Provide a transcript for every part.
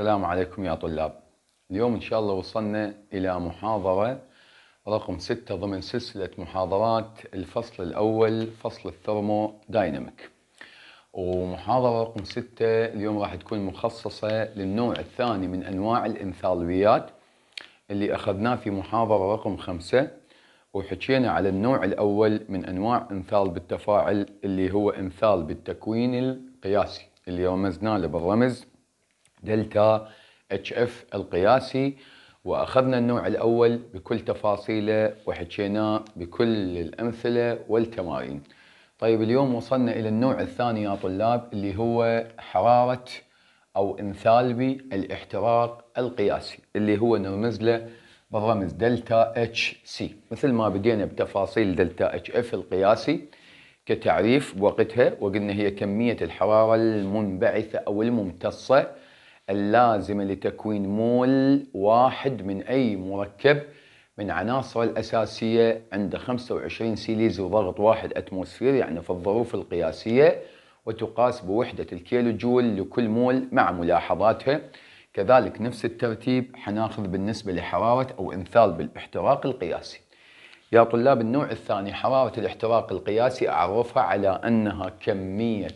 السلام عليكم يا طلاب اليوم إن شاء الله وصلنا إلى محاضرة رقم ستة ضمن سلسلة محاضرات الفصل الأول فصل الثرمو دايناميك ومحاضرة رقم ستة اليوم راح تكون مخصصة للنوع الثاني من أنواع الإنثالويات اللي أخذناه في محاضرة رقم خمسة وحكينا على النوع الأول من أنواع إنثال بالتفاعل اللي هو إنثال بالتكوين القياسي اللي رمزنا له بالرمز دلتا اتش اف القياسي واخذنا النوع الاول بكل تفاصيله وحكيناه بكل الامثله والتمارين. طيب اليوم وصلنا الى النوع الثاني يا طلاب اللي هو حراره او انثالبي الاحتراق القياسي اللي هو نرمز له بالرمز دلتا اتش سي مثل ما بدينا بتفاصيل دلتا اتش اف القياسي كتعريف بوقتها وقلنا هي كميه الحراره المنبعثه او الممتصه اللازمة لتكوين مول واحد من أي مركب من عناصره الأساسية عند 25 سيليز وضغط واحد أتموسفير يعني في الظروف القياسية وتقاس بوحدة الكيلو جول لكل مول مع ملاحظاتها كذلك نفس الترتيب حناخذ بالنسبة لحرارة أو إنثال بالاحتراق القياسي يا طلاب النوع الثاني حرارة الاحتراق القياسي أعرفها على أنها كمية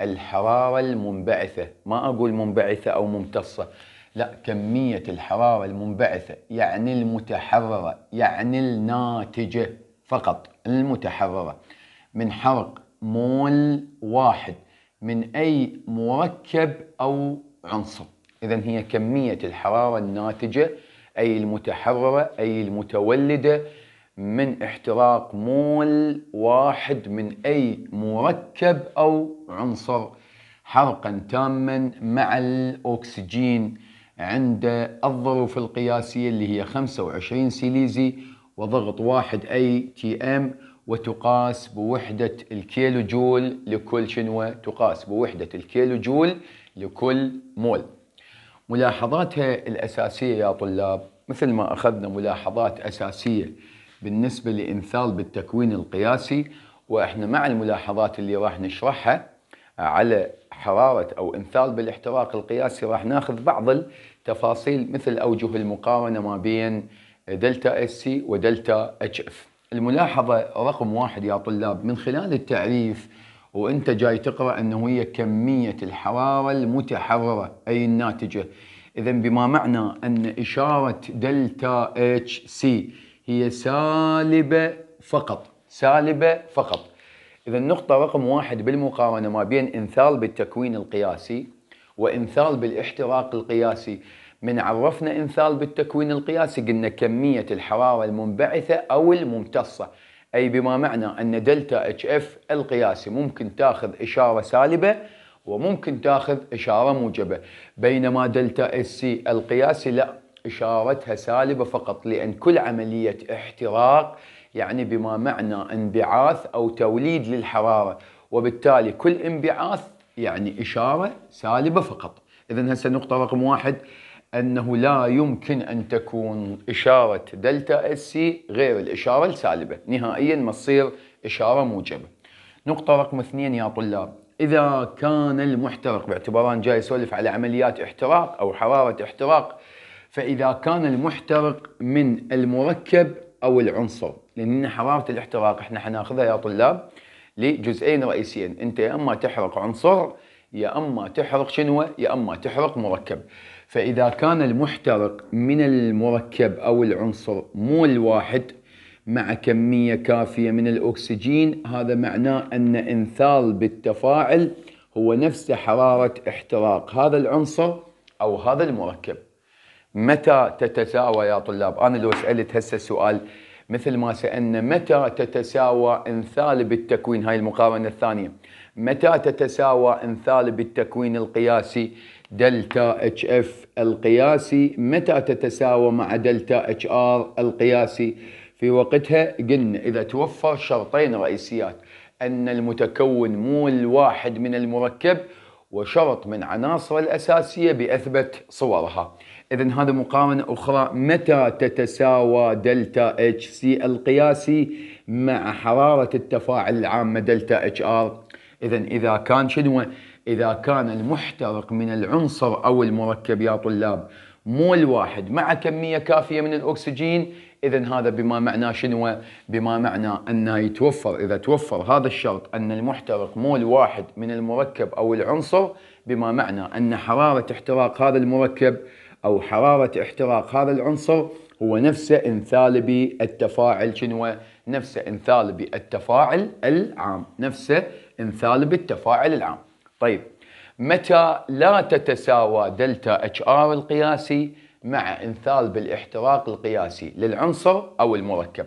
الحرارة المنبعثة ما أقول منبعثة أو ممتصة لا كمية الحرارة المنبعثة يعني المتحررة يعني الناتجة فقط المتحررة من حرق مول واحد من أي مركب أو عنصر إذا هي كمية الحرارة الناتجة أي المتحررة أي المتولدة من احتراق مول واحد من أي مركب أو عنصر حرقا تاما مع الأكسجين عند الظروف القياسية اللي هي 25 سيليزي وضغط واحد أي تي ام وتقاس بوحدة الكيلو جول لكل شنوة تقاس بوحدة الكيلو جول لكل مول ملاحظاتها الأساسية يا طلاب مثل ما أخذنا ملاحظات أساسية بالنسبة لإنثال بالتكوين القياسي وإحنا مع الملاحظات اللي راح نشرحها على حرارة أو إنثال بالاحتراق القياسي راح ناخذ بعض التفاصيل مثل أوجه المقارنة ما بين دلتا اس سي ودلتا اتش اف الملاحظة رقم واحد يا طلاب من خلال التعريف وانت جاي تقرأ انه هي كمية الحرارة المتحررة اي الناتجة اذا بما معنى ان اشارة دلتا اتش سي هي سالبة فقط سالبة فقط إذا النقطة رقم واحد بالمقارنة ما بين إنثال بالتكوين القياسي وإنثال بالاحتراق القياسي من عرفنا إنثال بالتكوين القياسي قلنا كمية الحرارة المنبعثة أو الممتصة أي بما معنى أن دلتا اتش اف القياسي ممكن تاخذ إشارة سالبة وممكن تاخذ إشارة موجبة بينما دلتا اس سي القياسي لا اشارتها سالبه فقط لان كل عمليه احتراق يعني بما معنى انبعاث او توليد للحراره وبالتالي كل انبعاث يعني اشاره سالبه فقط. اذا هسه نقطه رقم واحد انه لا يمكن ان تكون اشاره دلتا اس سي غير الاشاره السالبه، نهائيا ما تصير اشاره موجبه. نقطه رقم اثنين يا طلاب إذا كان المحترق باعتبار جاي يسولف على عمليات احتراق أو حرارة احتراق فإذا كان المحترق من المركب أو العنصر لأن حرارة الاحتراق احنا حناخذها يا طلاب لجزئين رئيسيين أنت يا أما تحرق عنصر يا اما تحرق شنو يا اما تحرق مركب فاذا كان المحترق من المركب او العنصر مو الواحد مع كميه كافيه من الاكسجين هذا معناه ان انثال بالتفاعل هو نفس حراره احتراق هذا العنصر او هذا المركب متى تتساوى يا طلاب انا لو سالت هسه السؤال مثل ما سالنا متى تتساوى انثال بالتكوين هاي المقارنه الثانيه متى تتساوى انثال بالتكوين القياسي دلتا اتش اف القياسي متى تتساوى مع دلتا اتش ار القياسي في وقتها قلنا اذا توفر شرطين رئيسيات ان المتكون مو الواحد من المركب وشرط من عناصره الاساسيه باثبت صورها اذا هذا مقارنه اخرى متى تتساوى دلتا اتش سي القياسي مع حراره التفاعل العامه دلتا اتش ار اذا اذا كان شنو اذا كان المحترق من العنصر او المركب يا طلاب مو الواحد مع كميه كافيه من الاكسجين اذا هذا بما معنى شنو بما معنى ان يتوفر اذا توفر هذا الشرط ان المحترق مول واحد من المركب او العنصر بما معنى ان حراره احتراق هذا المركب أو حرارة احتراق هذا العنصر هو نفسه انثالبي التفاعل شنو نفسه انثالبي التفاعل العام نفسه انثالبي التفاعل العام طيب متى لا تتساوى دلتا اتش ار القياسي مع انثالب الاحتراق القياسي للعنصر او المركب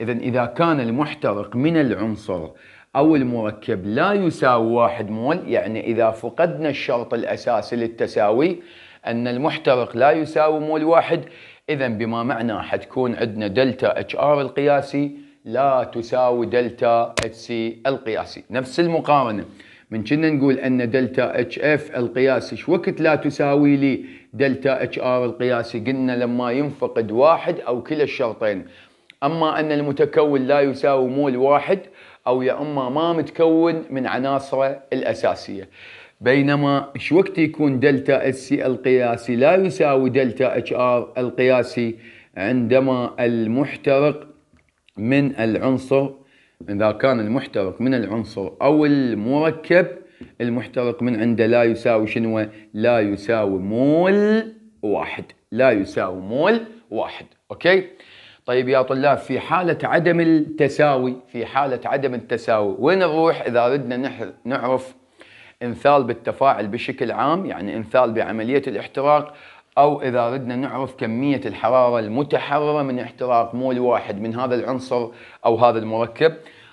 اذا اذا كان المحترق من العنصر او المركب لا يساوي واحد مول يعني اذا فقدنا الشرط الاساسي للتساوي أن المحترق لا يساوي مول واحد إذا بما معنى حتكون عندنا دلتا اتش ار القياسي لا تساوي دلتا اتش سي القياسي نفس المقارنة من كنا نقول أن دلتا اتش اف القياسي وقت لا تساوي لي دلتا اتش ار القياسي قلنا لما ينفقد واحد أو كلا الشرطين أما أن المتكون لا يساوي مول واحد أو يا إما ما متكون من عناصره الأساسية بينما ايش وقت يكون دلتا اس سي القياسي لا يساوي دلتا اتش ار القياسي عندما المحترق من العنصر اذا كان المحترق من العنصر او المركب المحترق من عنده لا يساوي شنو لا يساوي مول واحد لا يساوي مول واحد اوكي طيب يا طلاب في حالة عدم التساوي في حالة عدم التساوي وين نروح إذا ردنا نعرف انثال بالتفاعل بشكل عام يعني انثال بعملية الاحتراق أو إذا ردنا نعرف كمية الحرارة المتحررة من احتراق مول واحد من هذا العنصر أو هذا المركب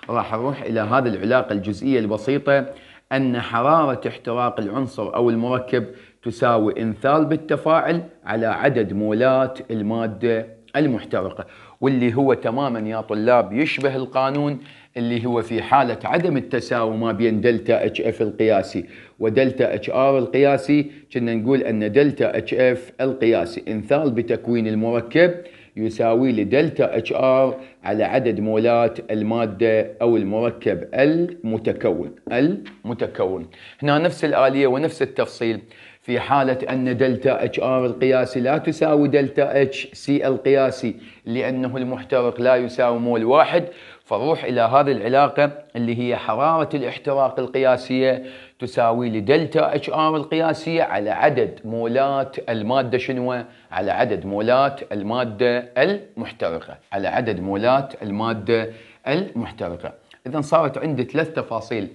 راح نروح إلى هذه العلاقة الجزئية البسيطة أن حرارة احتراق العنصر أو المركب تساوي انثال بالتفاعل على عدد مولات المادة المحترقة واللي هو تماما يا طلاب يشبه القانون اللي هو في حالة عدم التساوي ما بين دلتا اتش اف القياسي ودلتا اتش ار القياسي كنا نقول ان دلتا اتش اف القياسي انثال بتكوين المركب يساوي لدلتا اتش ار على عدد مولات المادة او المركب المتكون المتكون هنا نفس الآلية ونفس التفصيل في حالة أن دلتا اتش ار القياسي لا تساوي دلتا اتش سي القياسي لأنه المحترق لا يساوي مول واحد فروح إلى هذه العلاقة اللي هي حرارة الاحتراق القياسية تساوي لدلتا اتش ار القياسية على عدد مولات المادة شنو؟ على عدد مولات المادة المحترقة على عدد مولات المادة المحترقة إذا صارت عندي ثلاث تفاصيل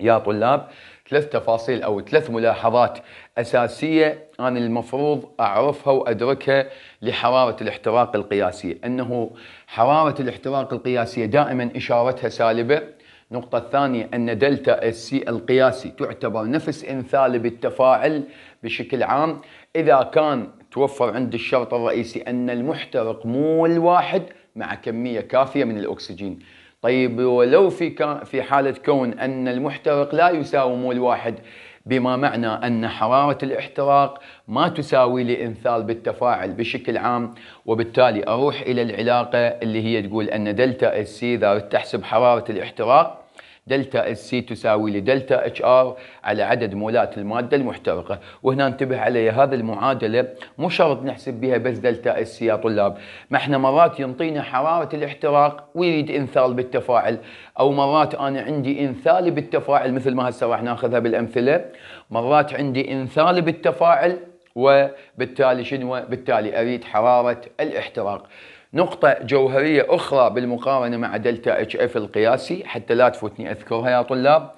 يا طلاب ثلاث تفاصيل او ثلاث ملاحظات اساسيه انا المفروض اعرفها وادركها لحراره الاحتراق القياسيه، انه حراره الاحتراق القياسيه دائما اشارتها سالبه. النقطة الثانية أن دلتا اس سي القياسي تعتبر نفس انثال بالتفاعل بشكل عام إذا كان توفر عند الشرط الرئيسي أن المحترق مول واحد مع كمية كافية من الأكسجين طيب ولو في في حالة كون أن المحترق لا يساوي مول واحد بما معنى أن حرارة الاحتراق ما تساوي لإنثال بالتفاعل بشكل عام وبالتالي أروح إلى العلاقة اللي هي تقول أن دلتا اس سي تحسب حرارة الاحتراق دلتا اس سي تساوي لدلتا اتش ار على عدد مولات الماده المحترقه، وهنا انتبه علي هذه المعادله مو شرط نحسب بها بس دلتا اس سي يا طلاب، ما احنا مرات ينطينا حراره الاحتراق ويريد انثال بالتفاعل، او مرات انا عندي انثال بالتفاعل مثل ما هسه راح ناخذها بالامثله، مرات عندي انثال بالتفاعل وبالتالي شنو؟ بالتالي اريد حراره الاحتراق. نقطة جوهرية أخرى بالمقارنة مع دلتا اتش اف القياسي حتى لا تفوتني أذكرها يا طلاب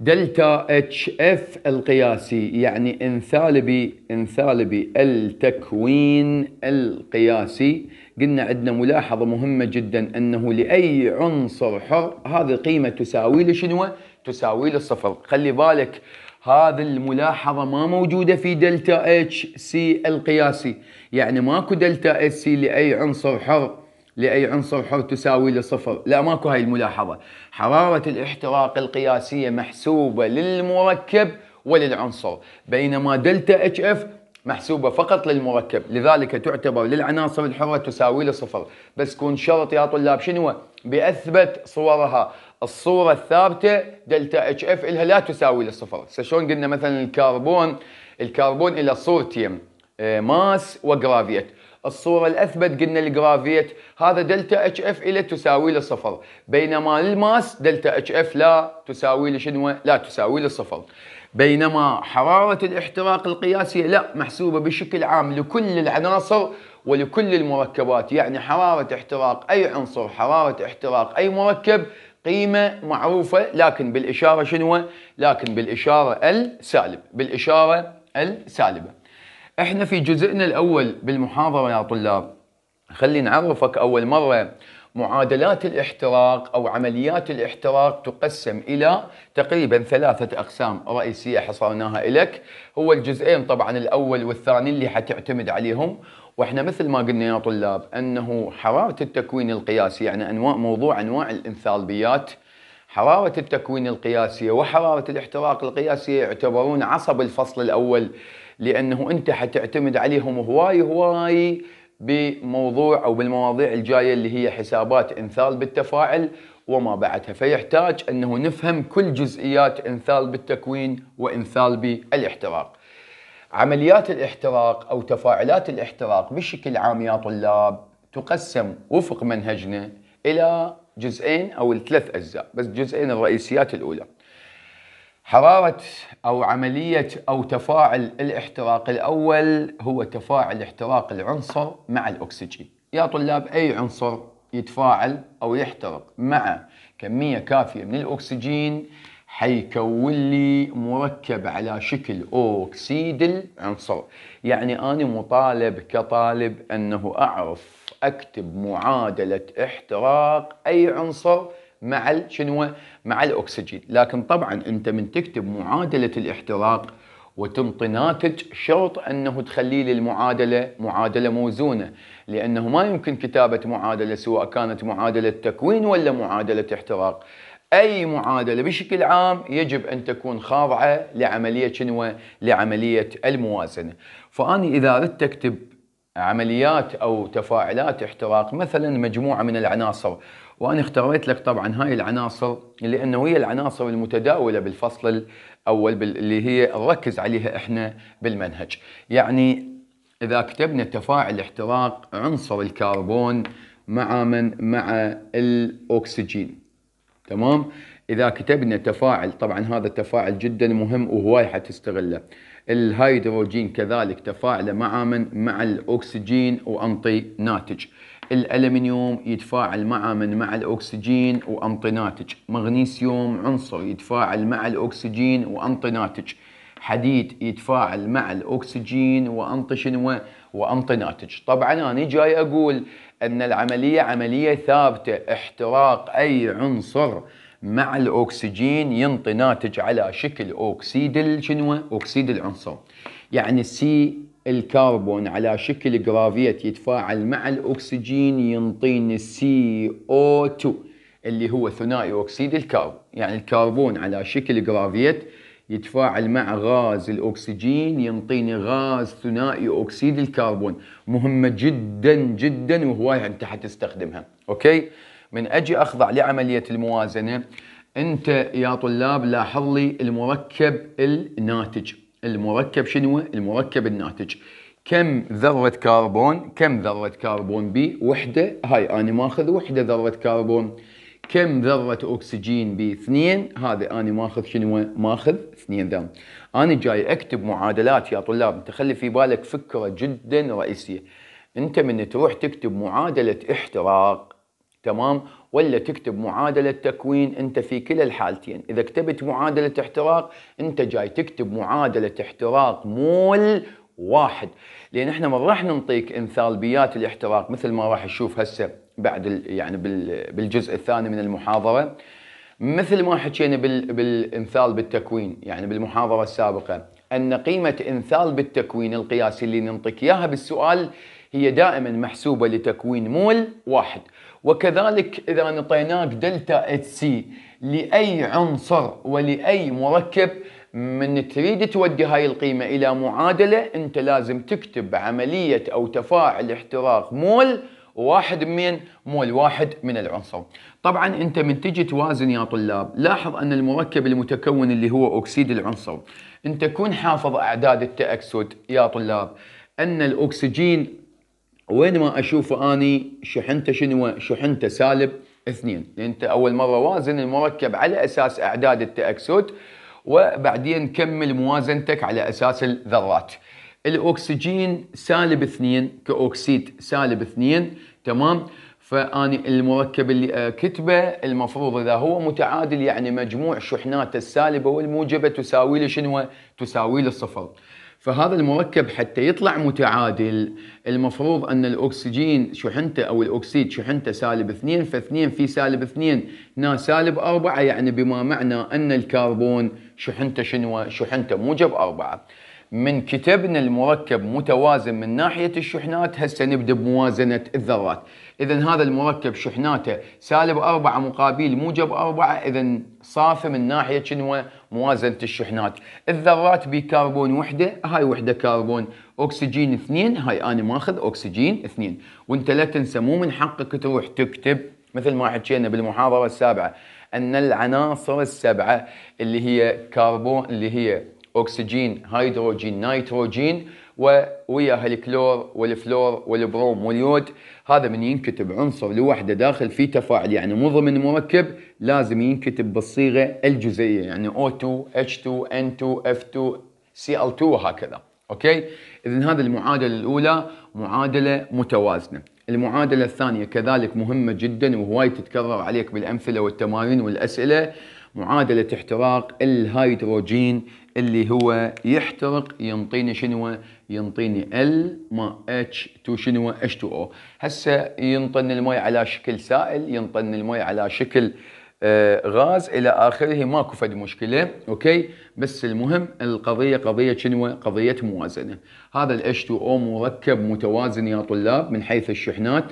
دلتا اتش اف القياسي يعني انثالبي انثالبي التكوين القياسي قلنا عندنا ملاحظة مهمة جدا أنه لأي عنصر حر هذه قيمة تساوي له شنو؟ تساوي له صفر خلي بالك هذه الملاحظة ما موجودة في دلتا اتش سي القياسي يعني ماكو دلتا اس سي لاي عنصر حر لاي عنصر حر تساوي له صفر، لا ماكو هاي الملاحظه، حراره الاحتراق القياسيه محسوبه للمركب وللعنصر، بينما دلتا اتش اف محسوبه فقط للمركب، لذلك تعتبر للعناصر الحره تساوي له صفر، بس كون شرط يا طلاب شنو؟ باثبت صورها، الصوره الثابته دلتا اتش اف الها لا تساوي له صفر، شلون قلنا مثلا الكربون الكربون الى صورتين آه، ماس وجرافيت الصورة الأثبت قلنا الجرافيت هذا دلتا اتش اف إلى تساوي له صفر بينما الماس دلتا اتش اف لا تساوي له شنو لا تساوي له صفر بينما حرارة الاحتراق القياسية لا محسوبة بشكل عام لكل العناصر ولكل المركبات يعني حرارة احتراق أي عنصر حرارة احتراق أي مركب قيمة معروفة لكن بالإشارة شنو لكن بالإشارة السالب بالإشارة السالبة احنا في جزئنا الاول بالمحاضره يا طلاب خلي نعرفك اول مره معادلات الاحتراق او عمليات الاحتراق تقسم الى تقريبا ثلاثه اقسام رئيسيه حصرناها لك هو الجزئين طبعا الاول والثاني اللي حتعتمد عليهم واحنا مثل ما قلنا يا طلاب انه حراره التكوين القياسي يعني انواع موضوع انواع الانثالبيات حرارة التكوين القياسية وحرارة الاحتراق القياسية يعتبرون عصب الفصل الأول لانه انت حتعتمد عليهم هواي هواي بموضوع او بالمواضيع الجايه اللي هي حسابات انثال بالتفاعل وما بعدها فيحتاج انه نفهم كل جزئيات انثال بالتكوين وانثال بالاحتراق. عمليات الاحتراق او تفاعلات الاحتراق بشكل عام يا طلاب تقسم وفق منهجنا الى جزئين او ثلاث اجزاء بس جزئين الرئيسيات الاولى. حرارة أو عملية أو تفاعل الاحتراق الأول هو تفاعل احتراق العنصر مع الأكسجين يا طلاب أي عنصر يتفاعل أو يحترق مع كمية كافية من الأكسجين حيكون لي مركب على شكل أوكسيد العنصر يعني أنا مطالب كطالب أنه أعرف أكتب معادلة احتراق أي عنصر مع شنو مع الاكسجين لكن طبعا انت من تكتب معادله الاحتراق وتنطي ناتج شرط انه تخلي للمعادله معادله موزونه لانه ما يمكن كتابه معادله سواء كانت معادله تكوين ولا معادله احتراق اي معادله بشكل عام يجب ان تكون خاضعه لعمليه شنو لعمليه الموازنه فاني اذا اردت اكتب عمليات او تفاعلات احتراق مثلا مجموعه من العناصر وانا اختاريت لك طبعا هاي العناصر لانه هي العناصر المتداوله بالفصل الاول اللي هي نركز عليها احنا بالمنهج يعني اذا كتبنا تفاعل احتراق عنصر الكربون مع من مع الاكسجين تمام اذا كتبنا تفاعل طبعا هذا التفاعل جدا مهم وهواي حتستغله الهيدروجين كذلك تفاعله مع من مع الاكسجين وانطي ناتج الالمنيوم يتفاعل مع من مع الاكسجين وانطي ناتج مغنيسيوم عنصر يتفاعل مع الاكسجين وانطي ناتج حديد يتفاعل مع الاكسجين وانطي شنو وانطي ناتج طبعا انا جاي اقول ان العمليه عمليه ثابته احتراق اي عنصر مع الاكسجين ينطي ناتج على شكل اكسيد شنو اكسيد العنصر يعني سي الكربون على شكل جرافيت يتفاعل مع الأكسجين ينطيني او 2 اللي هو ثنائي أكسيد الكربون يعني الكربون على شكل جرافيت يتفاعل مع غاز الأكسجين ينطيني غاز ثنائي أكسيد الكربون مهمة جدا جدا وهواي أنت حتستخدمها أوكي من أجي أخضع لعملية الموازنة أنت يا طلاب لاحظ لي المركب الناتج المركب شنو المركب الناتج كم ذرة كربون كم ذرة كربون بي وحدة هاي أنا ماخذ وحدة ذرة كربون كم ذرة أكسجين بي اثنين هذا أنا ماخذ شنو ماخذ اثنين ذرة أنا جاي أكتب معادلات يا طلاب أنت خلي في بالك فكرة جدا رئيسية أنت من تروح تكتب معادلة احتراق تمام ولا تكتب معادلة تكوين أنت في كلا الحالتين إذا كتبت معادلة احتراق أنت جاي تكتب معادلة احتراق مول واحد لأن احنا ما راح نعطيك انثالبيات الاحتراق مثل ما راح نشوف هسه بعد يعني بالجزء الثاني من المحاضرة مثل ما حكينا بالانثال بالتكوين يعني بالمحاضرة السابقة أن قيمة انثال بالتكوين القياسي اللي ننطيك إياها بالسؤال هي دائما محسوبة لتكوين مول واحد وكذلك إذا نطيناك دلتا اتش سي لأي عنصر ولأي مركب من تريد تودي هاي القيمة إلى معادلة أنت لازم تكتب عملية أو تفاعل احتراق مول واحد من مول واحد من العنصر طبعا انت من تجي توازن يا طلاب لاحظ ان المركب المتكون اللي هو اكسيد العنصر انت كن حافظ اعداد التاكسد يا طلاب ان الاكسجين وين ما اشوفه اني شحنته شنو شحنته سالب اثنين لان انت اول مره وازن المركب على اساس اعداد التاكسد وبعدين كمل موازنتك على اساس الذرات الاكسجين سالب اثنين كاوكسيد سالب اثنين تمام فاني المركب اللي كتبه المفروض اذا هو متعادل يعني مجموع شحناته السالبه والموجبه تساوي له شنو؟ تساوي له صفر. فهذا المركب حتى يطلع متعادل المفروض ان الاكسجين شحنته او الاكسيد شحنته سالب اثنين فاثنين في سالب اثنين نا سالب اربعه يعني بما معنى ان الكربون شحنته شنو؟ شحنته موجب اربعه. من كتبنا المركب متوازن من ناحيه الشحنات هسه نبدا بموازنه الذرات. إذا هذا المركب شحناته سالب أربعة مقابل موجب أربعة إذا صافي من ناحية شنو موازنة الشحنات الذرات بكربون وحدة هاي وحدة كربون أكسجين اثنين هاي أنا ماخذ أكسجين اثنين وانت لا تنسى مو من حقك تروح تكتب مثل ما حكينا بالمحاضرة السابعة أن العناصر السبعة اللي هي كربون اللي هي أكسجين هيدروجين نيتروجين وياها الكلور والفلور والبروم واليود هذا من ينكتب عنصر لوحده داخل في تفاعل يعني مو ضمن مركب لازم ينكتب بالصيغه الجزئيه يعني O2 H2 N2 F2 Cl2 وهكذا اوكي اذا هذه المعادله الاولى معادله متوازنه المعادله الثانيه كذلك مهمه جدا وهواي تتكرر عليك بالامثله والتمارين والاسئله معادله احتراق الهيدروجين اللي هو يحترق ينطيني شنو ينطيني ال ما اتش تو شنو اتش تو او هسه ينطن المي على شكل سائل ينطن المي على شكل آه غاز الى اخره ماكو فد مشكله اوكي بس المهم القضيه قضيه شنو قضيه موازنه هذا الاتش 2 او مركب متوازن يا طلاب من حيث الشحنات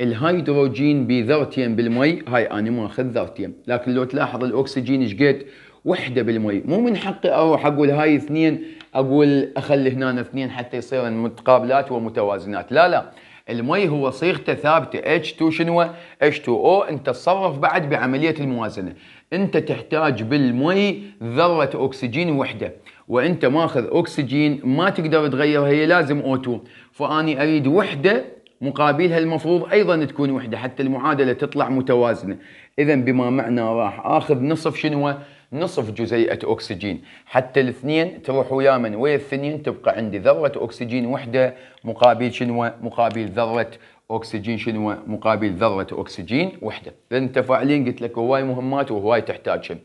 الهيدروجين بذرتين بالمي هاي انا ماخذ ذرتين لكن لو تلاحظ الاكسجين ايش قد وحده بالمي مو من حقي اروح اقول هاي اثنين اقول اخلي هنا اثنين حتى يصير متقابلات ومتوازنات لا لا المي هو صيغته ثابته H2 شنو H2O انت تصرف بعد بعمليه الموازنه انت تحتاج بالمي ذره اكسجين وحده وانت ماخذ اكسجين ما تقدر تغيرها هي لازم O2 فاني اريد وحده مقابلها المفروض ايضا تكون وحده حتى المعادله تطلع متوازنه اذا بما معنى راح اخذ نصف شنو نصف جزيئه اكسجين حتى الاثنين تروح ويا من ويا الاثنين تبقى عندي ذره اكسجين وحده مقابل شنو مقابل ذره اكسجين شنو مقابل ذره اكسجين وحده اذا تفاعلين قلت لك هواي مهمات وهواي تحتاجهم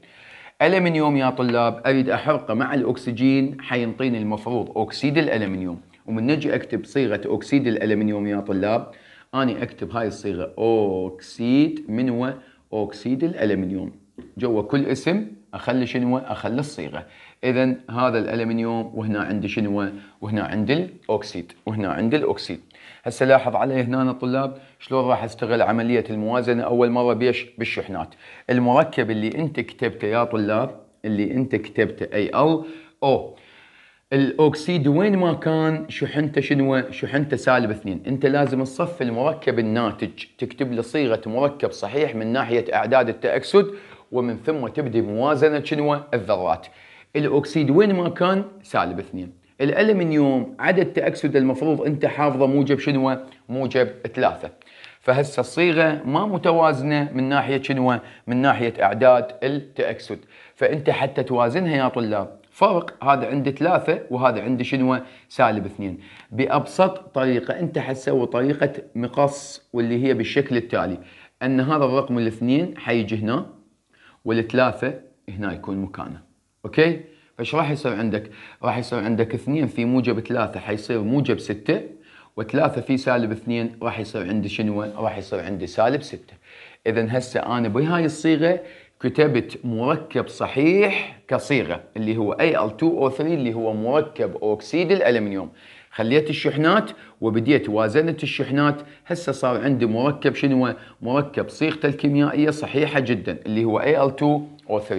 الالمنيوم يا طلاب اريد احرقه مع الاكسجين حينطيني المفروض اكسيد الالمنيوم ومن نجي اكتب صيغه اكسيد الالمنيوم يا طلاب اني اكتب هاي الصيغه اوكسيد منو اوكسيد الالمنيوم جوا كل اسم اخلي شنو اخلي الصيغه اذا هذا الالمنيوم وهنا عندي شنو وهنا عندي الاوكسيد وهنا عندي الاوكسيد هسه لاحظ علي هنا الطلاب شلون راح استغل عمليه الموازنه اول مره بيش بالشحنات المركب اللي انت كتبته يا طلاب اللي انت كتبته اي ال او الاوكسيد وين ما كان شحنته شنو شحنته سالب اثنين انت لازم تصفي المركب الناتج تكتب له صيغه مركب صحيح من ناحيه اعداد التاكسد ومن ثم تبدي موازنه شنو الذرات الاوكسيد وين ما كان سالب اثنين الالمنيوم عدد تاكسد المفروض انت حافظه موجب شنو موجب ثلاثه فهسه الصيغه ما متوازنه من ناحيه شنو من ناحيه اعداد التاكسد فانت حتى توازنها يا طلاب فرق هذا عندي ثلاثة وهذا عندي شنو سالب اثنين بأبسط طريقة أنت حتسوي طريقة مقص واللي هي بالشكل التالي أن هذا الرقم الاثنين حيجي هنا والثلاثة هنا يكون مكانه أوكي فش راح يصير عندك راح يصير عندك اثنين في موجب ثلاثة حيصير موجب ستة وثلاثة في سالب اثنين راح يصير عندي شنو راح يصير عندي سالب ستة إذا هسه أنا بهاي الصيغة كتابة مركب صحيح كصيغة اللي هو Al2O3 اللي هو مركب اوكسيد الألمنيوم خليت الشحنات وبديت وازنت الشحنات هسه صار عندي مركب شنو مركب صيغته الكيميائية صحيحة جدا اللي هو Al2O3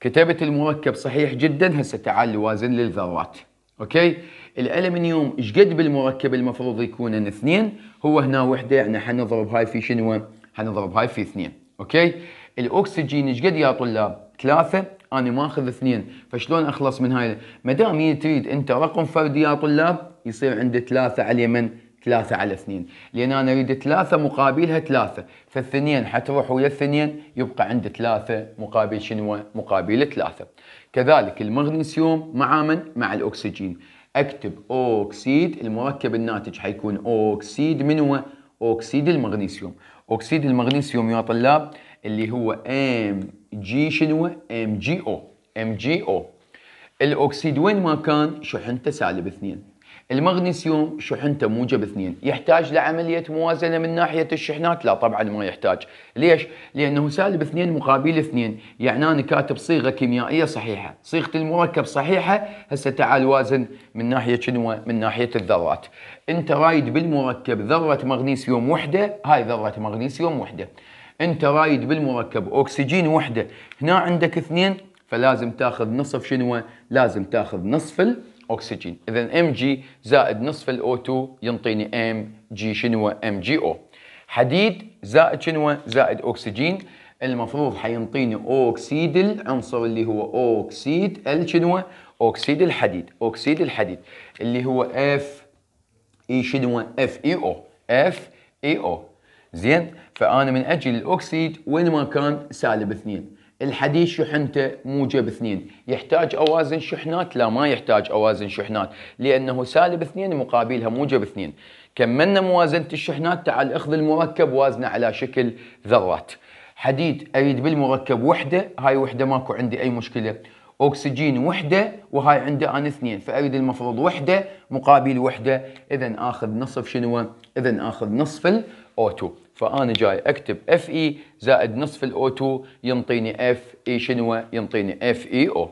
كتابة المركب صحيح جدا هسه تعال وازن للذرات اوكي الالمنيوم ايش قد بالمركب المفروض يكون اثنين هو هنا وحده احنا يعني حنضرب هاي في شنو حنضرب هاي في اثنين اوكي الاكسجين ايش قد يا طلاب؟ ثلاثه انا ماخذ اثنين فشلون اخلص من هاي؟ ما دام تريد انت رقم فردي يا طلاب يصير عندي ثلاثه على من؟ ثلاثة على اثنين لأن أنا أريد ثلاثة مقابلها ثلاثة فالثنين حتروح ويا الثنين يبقى عند ثلاثة مقابل شنو مقابل ثلاثة كذلك المغنيسيوم مع من؟ مع الأكسجين أكتب أوكسيد المركب الناتج حيكون أوكسيد من هو؟ أوكسيد المغنيسيوم أوكسيد المغنيسيوم يا طلاب اللي هو ام جي شنو ام جي او ام جي او الاكسيد وين ما كان شحنته سالب اثنين المغنيسيوم شحنته موجب اثنين يحتاج لعملية موازنة من ناحية الشحنات لا طبعا ما يحتاج ليش؟ لأنه سالب اثنين مقابل اثنين يعني أنا كاتب صيغة كيميائية صحيحة صيغة المركب صحيحة هسه تعال وازن من ناحية شنو؟ من ناحية الذرات انت رايد بالمركب ذرة مغنيسيوم وحدة هاي ذرة مغنيسيوم وحدة انت رايد بالمركب اكسجين وحده هنا عندك اثنين فلازم تاخذ نصف شنو لازم تاخذ نصف الاكسجين اذا ام جي زائد نصف الاو 2 ينطيني ام جي شنو ام جي او حديد زائد شنو زائد اكسجين المفروض حينطيني اوكسيد العنصر اللي هو اوكسيد ال شنو اوكسيد الحديد اوكسيد الحديد اللي هو اف اي e شنو اف اي او اف اي او زين فانا من اجل الاوكسيد وين ما كان سالب اثنين الحديد شحنته موجب اثنين يحتاج اوازن شحنات لا ما يحتاج اوازن شحنات لانه سالب اثنين مقابلها موجب اثنين كملنا موازنه الشحنات تعال اخذ المركب وازنه على شكل ذرات حديد اريد بالمركب وحده هاي وحده ماكو عندي اي مشكله اكسجين وحده وهاي عنده انا اثنين فاريد المفروض وحده مقابل وحده اذا اخذ نصف شنو اذا اخذ نصف O2 فأنا جاي أكتب Fe زائد نصف ال O2 ينطيني Fe شنو ينطيني FeO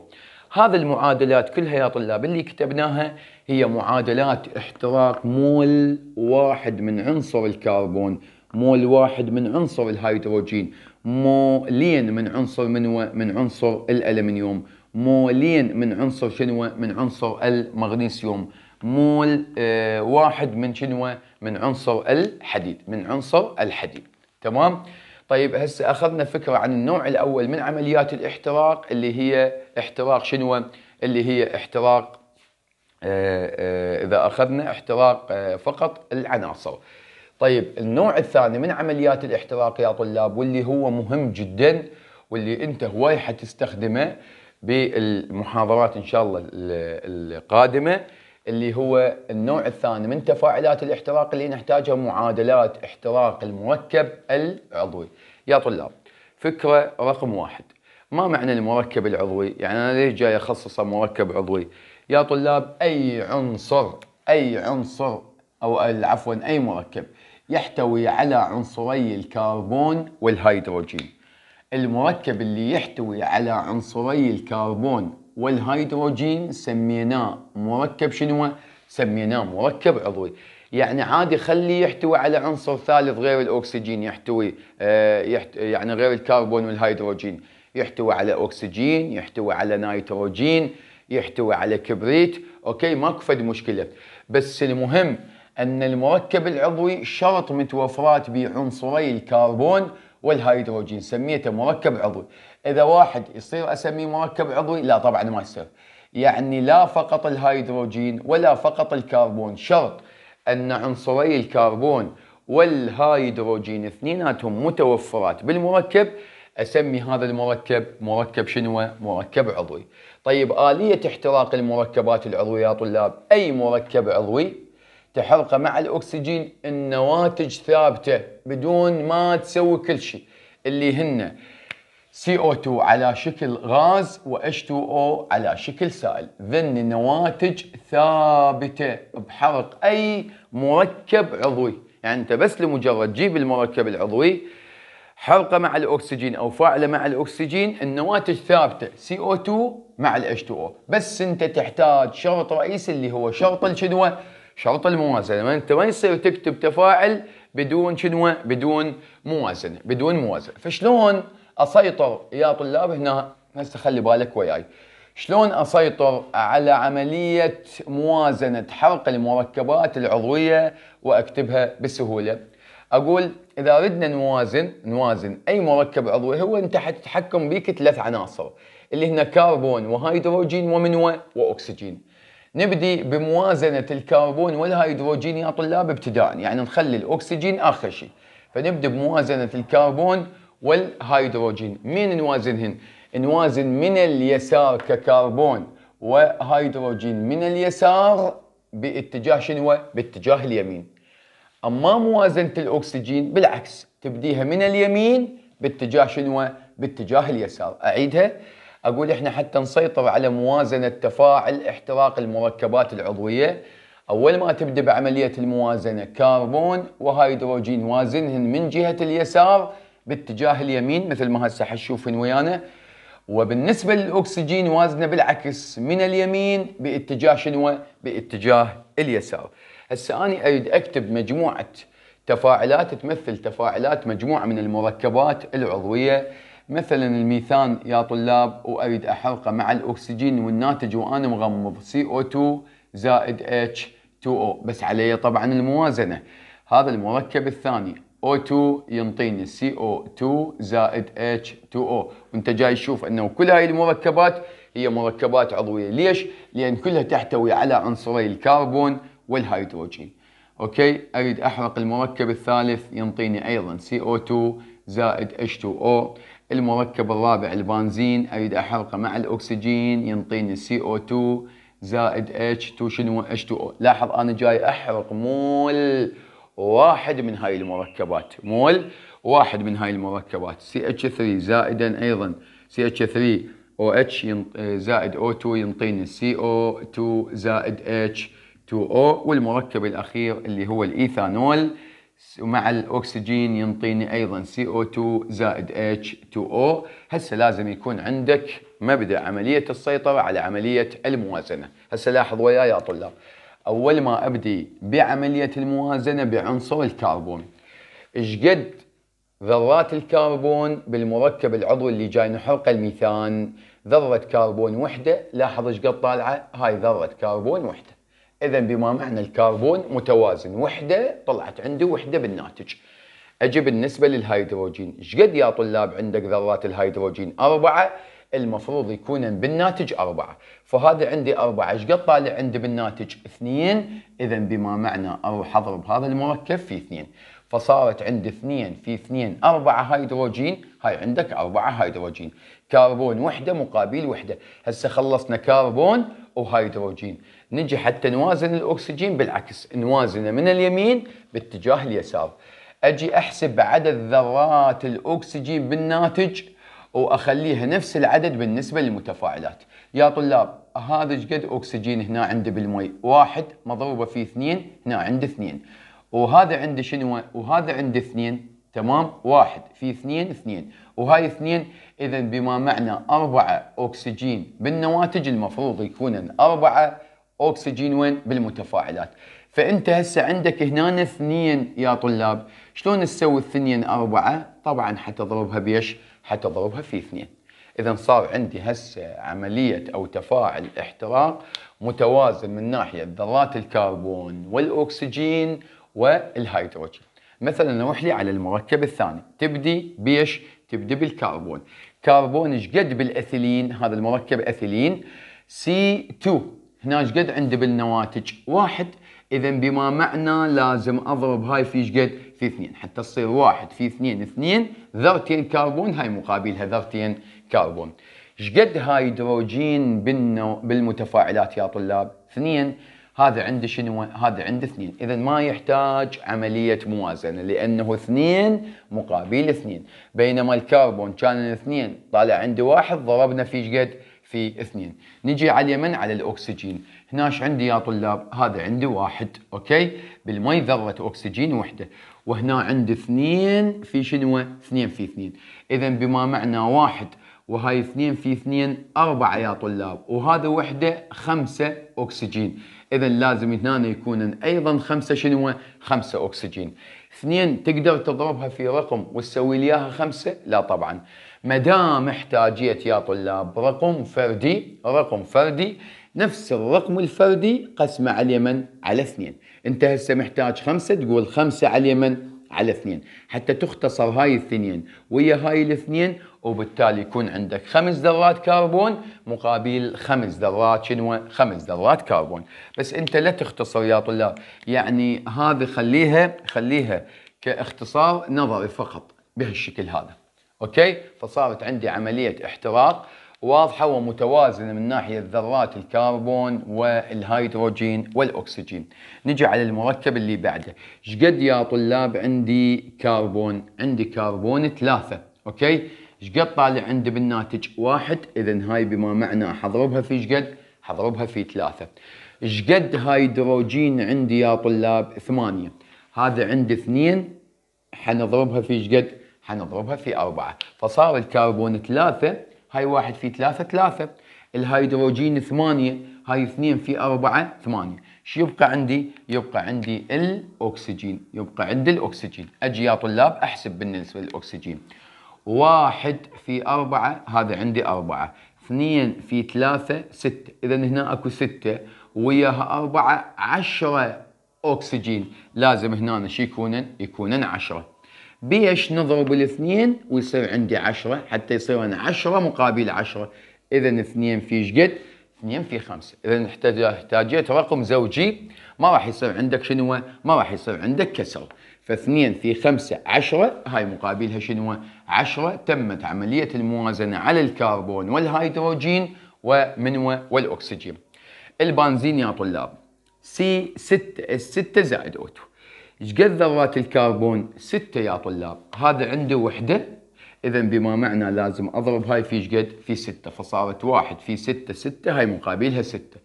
هذا المعادلات كلها يا طلاب اللي كتبناها هي معادلات احتراق مول واحد من عنصر الكربون مول واحد من عنصر الهيدروجين مولين من عنصر منو من عنصر الالمنيوم مولين من عنصر شنو من عنصر المغنيسيوم مول آه، واحد من شنو من عنصر الحديد من عنصر الحديد تمام طيب هسه اخذنا فكره عن النوع الاول من عمليات الاحتراق اللي هي احتراق شنو اللي هي احتراق آه، آه، اذا اخذنا احتراق فقط العناصر طيب النوع الثاني من عمليات الاحتراق يا طلاب واللي هو مهم جدا واللي انت هواي حتستخدمه بالمحاضرات ان شاء الله القادمه اللي هو النوع الثاني من تفاعلات الاحتراق اللي نحتاجها معادلات احتراق المركب العضوي يا طلاب فكرة رقم واحد ما معنى المركب العضوي يعني أنا ليش جاي أخصصه مركب عضوي يا طلاب أي عنصر أي عنصر أو عفوا أي مركب يحتوي على عنصري الكربون والهيدروجين المركب اللي يحتوي على عنصري الكربون والهيدروجين سميناه مركب شنو سميناه مركب عضوي يعني عادي خليه يحتوي على عنصر ثالث غير الاكسجين يحتوي آه، يعني غير الكربون والهيدروجين يحتوي على اكسجين يحتوي على نيتروجين يحتوي على كبريت اوكي ماكو فد مشكله بس المهم ان المركب العضوي شرط متوفرات به عنصري الكربون والهيدروجين سميته مركب عضوي اذا واحد يصير اسميه مركب عضوي لا طبعا ما يصير يعني لا فقط الهيدروجين ولا فقط الكربون شرط ان عنصري الكربون والهيدروجين اثنيناتهم متوفرات بالمركب اسمي هذا المركب مركب شنو مركب عضوي طيب آلية احتراق المركبات العضوية يا طلاب اي مركب عضوي تحرقه مع الاكسجين النواتج ثابته بدون ما تسوي كل شيء اللي هن CO2 على شكل غاز و H2O على شكل سائل ذن نواتج ثابتة بحرق أي مركب عضوي يعني أنت بس لمجرد جيب المركب العضوي حرقه مع الأكسجين أو فاعله مع الأكسجين النواتج ثابتة CO2 مع ال H2O بس أنت تحتاج شرط رئيسي اللي هو شرط الشنوة شرط الموازنة أنت ما يصير تكتب تفاعل بدون شنوة بدون موازنة بدون موازنة فشلون اسيطر يا طلاب هنا هسه خلي بالك وياي شلون اسيطر على عمليه موازنه حرق المركبات العضويه واكتبها بسهوله اقول اذا ردنا نوازن نوازن اي مركب عضوي هو انت حتتحكم بيك ثلاث عناصر اللي هنا كربون وهيدروجين ومنوى واكسجين نبدي بموازنه الكربون والهيدروجين يا طلاب ابتداء يعني نخلي الاكسجين اخر شيء فنبدا بموازنه الكربون والهيدروجين مين نوازنهن؟ نوازن من اليسار ككربون وهيدروجين من اليسار باتجاه شنو؟ باتجاه اليمين أما موازنة الأكسجين بالعكس تبديها من اليمين باتجاه شنو؟ باتجاه اليسار أعيدها أقول إحنا حتى نسيطر على موازنة تفاعل احتراق المركبات العضوية أول ما تبدأ بعملية الموازنة كربون وهيدروجين وازنهن من جهة اليسار باتجاه اليمين مثل ما هسه حتشوفون ويانا وبالنسبه للاكسجين وازنه بالعكس من اليمين باتجاه شنو؟ باتجاه اليسار. هسه انا اريد اكتب مجموعه تفاعلات تمثل تفاعلات مجموعه من المركبات العضويه مثلا الميثان يا طلاب واريد احرقه مع الاكسجين والناتج وانا مغمض CO2 زائد H2O بس علي طبعا الموازنه هذا المركب الثاني O2 ينطيني CO2 زائد H2O وانت جاي تشوف انه كل هاي المركبات هي مركبات عضوية ليش؟ لأن كلها تحتوي على عنصري الكربون والهيدروجين أوكي أريد أحرق المركب الثالث ينطيني أيضا CO2 زائد H2O المركب الرابع البنزين أريد أحرقه مع الأكسجين ينطيني CO2 زائد H2 شنو H2O لاحظ أنا جاي أحرق مول واحد من هاي المركبات مول واحد من هاي المركبات CH3 زائدا أيضا CH3 OH زائد O2 ينطيني CO2 زائد H2O والمركب الأخير اللي هو الإيثانول ومع الأكسجين ينطيني أيضا CO2 زائد H2O هسه لازم يكون عندك مبدأ عملية السيطرة على عملية الموازنة هسه لاحظ وياي يا طلاب أول ما أبدي بعملية الموازنة بعنصر الكربون إشقد ذرات الكربون بالمركب العضوي اللي جاي نحرقه الميثان ذرة كربون وحدة لاحظ ايش قد طالعة هاي ذرة كربون وحدة إذا بما معنى الكربون متوازن وحدة طلعت عندي وحدة بالناتج أجي بالنسبة للهيدروجين ايش قد يا طلاب عندك ذرات الهيدروجين أربعة المفروض يكون بالناتج أربعة فهذا عندي أربعة ايش قد طالع عندي بالناتج اثنين إذا بما معنى أروح أضرب هذا المركب في اثنين فصارت عندي اثنين في اثنين أربعة هيدروجين هاي عندك أربعة هيدروجين كربون وحدة مقابل وحدة هسه خلصنا كربون وهيدروجين نجي حتى نوازن الأكسجين بالعكس نوازنه من اليمين باتجاه اليسار أجي أحسب عدد ذرات الأكسجين بالناتج واخليها نفس العدد بالنسبه للمتفاعلات يا طلاب هذا قد اكسجين هنا عندي بالمي واحد مضروبه في اثنين هنا عند اثنين وهذا عندي شنو وهذا عندي اثنين تمام واحد في اثنين اثنين وهاي اثنين اذا بما معنى أربعة اكسجين بالنواتج المفروض يكون أربعة اكسجين وين بالمتفاعلات فانت هسه عندك هنا اثنين يا طلاب شلون تسوي اثنين أربعة طبعا حتضربها بيش حتى اضربها في اثنين اذا صار عندي هسه عمليه او تفاعل احتراق متوازن من ناحيه ذرات الكربون والاكسجين والهيدروجين مثلا نروح لي على المركب الثاني تبدي بيش تبدي بالكربون كربون ايش قد بالاثيلين هذا المركب اثيلين سي 2 هنا ايش قد عندي بالنواتج واحد اذا بما معنى لازم اضرب هاي في ايش قد في اثنين حتى تصير واحد في اثنين اثنين ذرتين كربون هاي مقابلها ذرتين كربون شقد هيدروجين بالمتفاعلات يا طلاب اثنين هذا عنده شنو هذا عنده اثنين اذا ما يحتاج عمليه موازنه لانه اثنين مقابل اثنين بينما الكربون كان اثنين طالع عنده واحد ضربنا في شقد في اثنين نجي على اليمن على الاكسجين هناش عندي يا طلاب هذا عنده واحد اوكي بالمي ذره اكسجين وحده وهنا عندي اثنين في شنو اثنين في اثنين اذا بما معنى واحد وهاي اثنين في اثنين أربعة يا طلاب وهذا وحدة خمسة أكسجين إذا لازم هنا يكون أيضا خمسة شنو خمسة أكسجين اثنين تقدر تضربها في رقم وتسوي لي اياها خمسة لا طبعا ما دام احتاجيت يا طلاب رقم فردي رقم فردي نفس الرقم الفردي قسمه على من على اثنين انت هسه محتاج خمسه تقول خمسه على اليمن على اثنين حتى تختصر هاي الاثنين ويا هاي الاثنين وبالتالي يكون عندك خمس ذرات كربون مقابل خمس ذرات شنو خمس ذرات كربون بس انت لا تختصر يا طلاب يعني هذه خليها خليها كاختصار نظري فقط بهالشكل هذا اوكي فصارت عندي عمليه احتراق واضحة ومتوازنة من ناحية ذرات الكربون والهيدروجين والأكسجين نجي على المركب اللي بعده شقد يا طلاب عندي كربون عندي كربون ثلاثة أوكي شقد طالع عندي بالناتج واحد إذا هاي بما معنى حضربها في شقد حضربها في ثلاثة شقد هيدروجين عندي يا طلاب ثمانية هذا عندي اثنين حنضربها في شقد حنضربها في أربعة فصار الكربون ثلاثة هاي واحد في ثلاثة ثلاثة الهيدروجين ثمانية هاي اثنين في أربعة ثمانية شو يبقى عندي؟ يبقى عندي الأكسجين يبقى عندي الأكسجين أجي يا طلاب أحسب بالنسبة للأكسجين واحد في أربعة هذا عندي أربعة اثنين في ثلاثة ستة إذا هنا أكو ستة وياها أربعة عشرة أكسجين لازم هنا شو يكونن؟ يكونن عشرة بيش نضرب الاثنين ويصير عندي عشرة حتى يصير انا عشرة مقابل عشرة اذا اثنين في شقد؟ اثنين في خمسة اذا احتاجيت رقم زوجي ما راح يصير عندك شنو؟ ما راح يصير عندك كسر فاثنين في خمسة عشرة هاي مقابلها شنو؟ عشرة تمت عملية الموازنة على الكربون والهيدروجين ومنو والأكسجين البنزين يا طلاب سي ستة الستة زائد أوتو ايش قد ذرات الكربون؟ ستة يا طلاب، هذا عنده وحدة، إذا بما معنى لازم أضرب هاي في ايش قد؟ في ستة، فصارت واحد في ستة ستة هاي مقابلها ستة.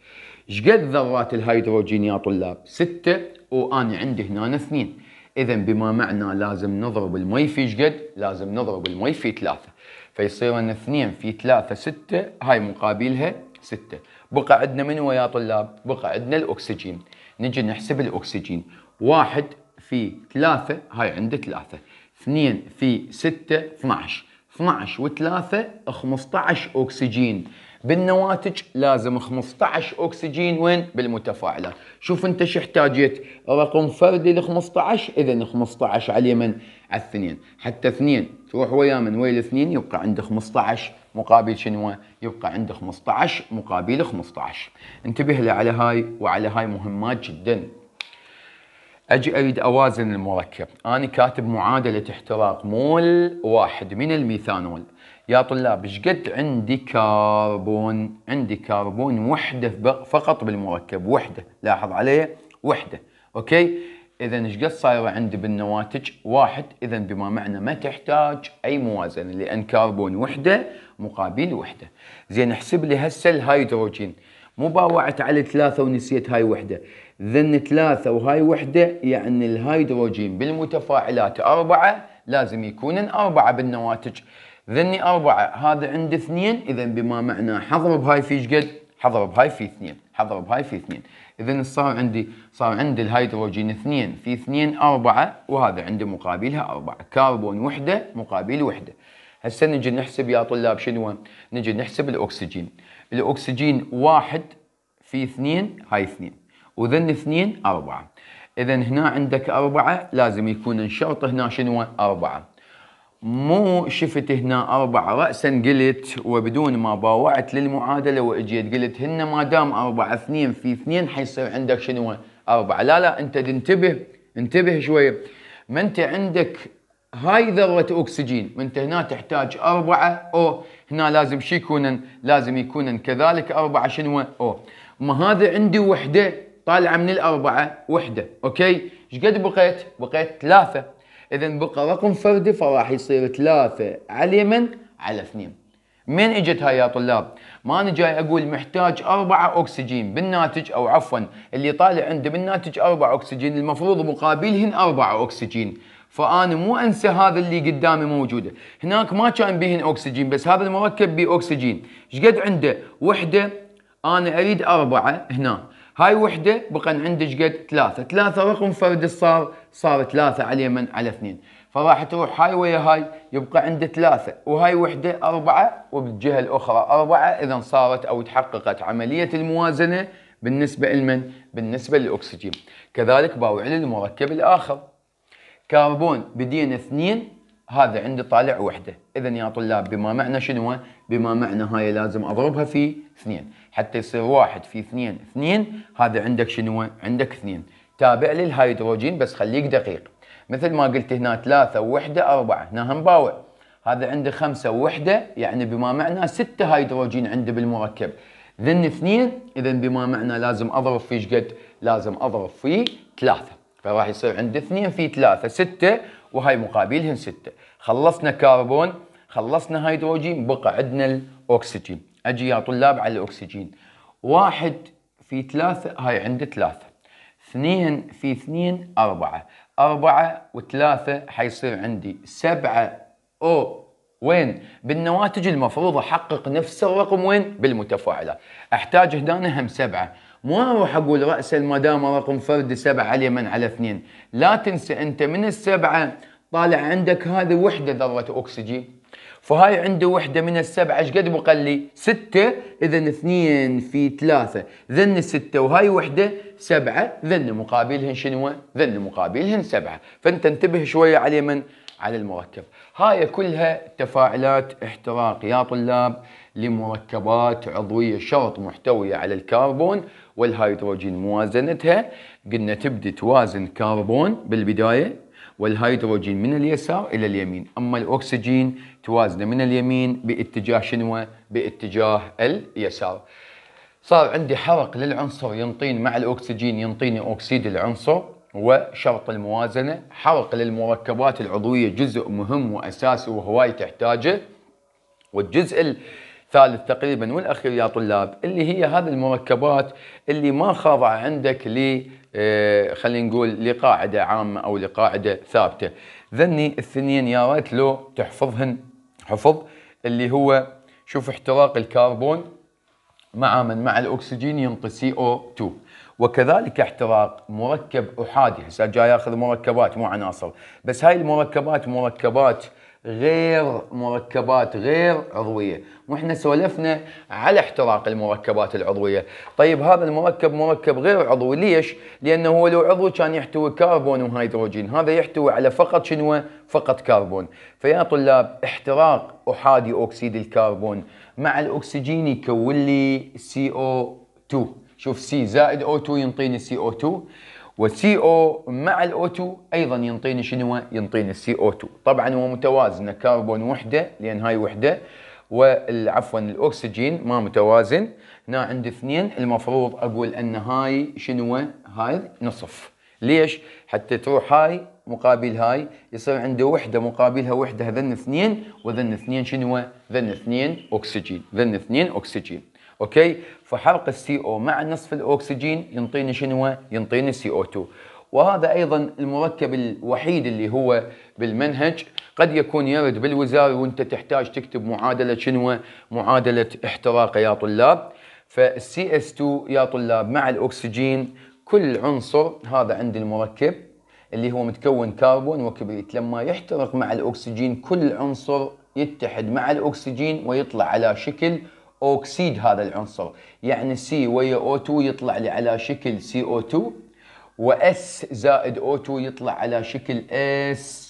ايش قد ذرات الهيدروجين يا طلاب؟ ستة وأنا عندي هنا اثنين. إذا بما معنى لازم نضرب المي في ايش قد؟ لازم نضرب المي في ثلاثة. فيصير أن اثنين في ثلاثة ستة، هاي مقابلها ستة. بقى عندنا منو يا طلاب؟ بقى عندنا الأكسجين. نجي نحسب الأكسجين. واحد في 3 هاي عنده 3 2 في 6 12 12 و3 15 اكسجين بالنواتج لازم 15 اكسجين وين بالمتفاعلات شوف انت شو احتاجيت رقم فردي ل 15 اذا 15 على اليمن على الاثنين حتى اثنين تروح ويا من ويا الاثنين يبقى عنده 15 مقابل شنو يبقى عنده 15 مقابل 15 انتبه لي على هاي وعلى هاي مهمات جدا اجي اريد اوازن المركب، انا كاتب معادله احتراق مول واحد من الميثانول، يا طلاب ايش قد عندي كربون؟ عندي كربون وحده فقط بالمركب، وحده، لاحظ عليه وحده، اوكي؟ اذا ايش قد صايره عندي بالنواتج؟ واحد، اذا بما معنى ما تحتاج اي موازنه لان كربون وحده مقابل وحده. زين احسب لي هسه الهيدروجين، مو باوعت على ثلاثه ونسيت هاي وحده. ذن ثلاثة وهاي وحدة يعني الهيدروجين بالمتفاعلات أربعة لازم يكون أربعة بالنواتج ذني أربعة هذا عنده اثنين إذا بما معنى حضر بهاي في شقد حضر بهاي في اثنين حضر بهاي في اثنين إذا صار عندي صار عندي الهيدروجين اثنين في اثنين أربعة وهذا عندي مقابلها أربعة كربون وحدة مقابل وحدة هسا نجي نحسب يا طلاب شنو نجي نحسب الأكسجين الأكسجين واحد في اثنين هاي اثنين وذن اثنين أربعة إذا هنا عندك أربعة لازم يكون الشرط هنا شنو أربعة مو شفت هنا أربعة رأسا قلت وبدون ما باوعت للمعادلة وإجيت قلت هن ما دام أربعة اثنين في اثنين حيصير عندك شنو أربعة لا لا أنت انتبه انتبه شوية ما أنت عندك هاي ذرة أكسجين ما أنت هنا تحتاج أربعة أو هنا لازم شي يكونن لازم يكونن كذلك أربعة شنو أو ما هذا عندي وحدة طالعه من الاربعه وحده اوكي ايش قد بقيت بقيت ثلاثه اذا بقى رقم فردي فراح يصير ثلاثه على اليمن على اثنين من اجت هاي يا طلاب؟ ما انا جاي اقول محتاج اربعه اكسجين بالناتج او عفوا اللي طالع عنده بالناتج اربعه اكسجين المفروض مقابلهن اربعه اكسجين فانا مو انسى هذا اللي قدامي موجوده، هناك ما كان بهن اكسجين بس هذا المركب بيه اكسجين، ايش قد عنده؟ وحده انا اريد اربعه هنا، هاي وحده بقى عندك قد ثلاثه، ثلاثه رقم فردي صار صار ثلاثه على من على اثنين، فراح تروح هاي ويا هاي يبقى عندي ثلاثه، وهاي وحده اربعه وبالجهه الاخرى اربعه، اذا صارت او تحققت عمليه الموازنه بالنسبه لمن؟ بالنسبه للاكسجين. كذلك باوع للمركب الاخر. كربون بدين اثنين هذا عندي طالع وحده، اذا يا طلاب بما معنى شنو؟ بما معنى هاي لازم اضربها في اثنين. حتى يصير واحد في اثنين اثنين هذا عندك شنو عندك اثنين تابع للهيدروجين بس خليك دقيق مثل ما قلت هنا ثلاثة ووحدة أربعة هنا هم باوع هذا عنده خمسة ووحدة يعني بما معنى ستة هيدروجين عنده بالمركب ذن اثنين إذا بما معنى لازم أضرب فيه شقد لازم أضرب فيه ثلاثة فراح يصير عنده اثنين في ثلاثة ستة وهاي مقابلهن ستة خلصنا كربون خلصنا هيدروجين بقى عندنا الأكسجين اجي يا طلاب على الاكسجين واحد في ثلاثة هاي عند ثلاثة اثنين في اثنين أربعة أربعة وثلاثة حيصير عندي سبعة أو وين بالنواتج المفروض أحقق نفس الرقم وين بالمتفاعلة أحتاج هدانا هم سبعة مو أروح أقول رأسا المدامة رقم فردي سبعة على من على اثنين لا تنسى أنت من السبعة طالع عندك هذه وحدة ذرة أكسجين فهاي عنده وحده من السبعه ايش قد بقى لي؟ سته اذا اثنين في ثلاثه ذن سته وهاي وحده سبعه ذن مقابلهن شنو؟ ذن مقابلهن سبعه فانت انتبه شويه على من؟ على المركب هاي كلها تفاعلات احتراق يا طلاب لمركبات عضوية شرط محتوية على الكربون والهيدروجين موازنتها قلنا تبدي توازن كربون بالبداية والهيدروجين من اليسار الى اليمين اما الاكسجين توازنه من اليمين باتجاه شنو باتجاه اليسار صار عندي حرق للعنصر ينطين مع الاكسجين ينطيني اكسيد العنصر وشرط الموازنه حرق للمركبات العضويه جزء مهم واساسي وهواي تحتاجه والجزء الثالث تقريبا والاخير يا طلاب اللي هي هذه المركبات اللي ما خاضعه عندك آه، خلينا نقول لقاعده عامه او لقاعده ثابته ذني الثنين يا ريت لو تحفظهن حفظ اللي هو شوف احتراق الكربون مع من مع الاكسجين ينطي سي او 2 وكذلك احتراق مركب احادي هسه جاي ياخذ مركبات مو عناصر بس هاي المركبات مركبات غير مركبات غير عضويه، واحنا سولفنا على احتراق المركبات العضويه، طيب هذا المركب مركب غير عضوي ليش؟ لانه هو لو عضوي كان يحتوي كربون وهيدروجين، هذا يحتوي على فقط شنو؟ فقط كربون، فيا طلاب احتراق احادي اكسيد الكربون مع الاكسجين يكون لي CO2 شوف سي زائد O2 ينطيني CO2 والسي او مع الاو 2 ايضا ينطيني شنو ينطيني السي او 2 طبعا هو متوازن كربون وحده لان هاي وحده والعفوا الاكسجين ما متوازن هنا عندي اثنين المفروض اقول ان هاي شنو هاي نصف ليش حتى تروح هاي مقابل هاي يصير عنده وحده مقابلها وحده ذن اثنين وذن اثنين شنو ذن اثنين اكسجين ذن اثنين اكسجين اوكي فحرق السي او مع نصف الاكسجين ينطيني شنو ينطيني سي او 2 وهذا ايضا المركب الوحيد اللي هو بالمنهج قد يكون يرد بالوزاره وانت تحتاج تكتب معادله شنو معادله احتراق يا طلاب فالسي اس 2 يا طلاب مع الاكسجين كل عنصر هذا عند المركب اللي هو متكون كربون وكبريت لما يحترق مع الاكسجين كل عنصر يتحد مع الاكسجين ويطلع على شكل اوكسيد هذا العنصر يعني سي ويا O2 يطلع لي على شكل سي او 2 واس زائد O2 يطلع على شكل اس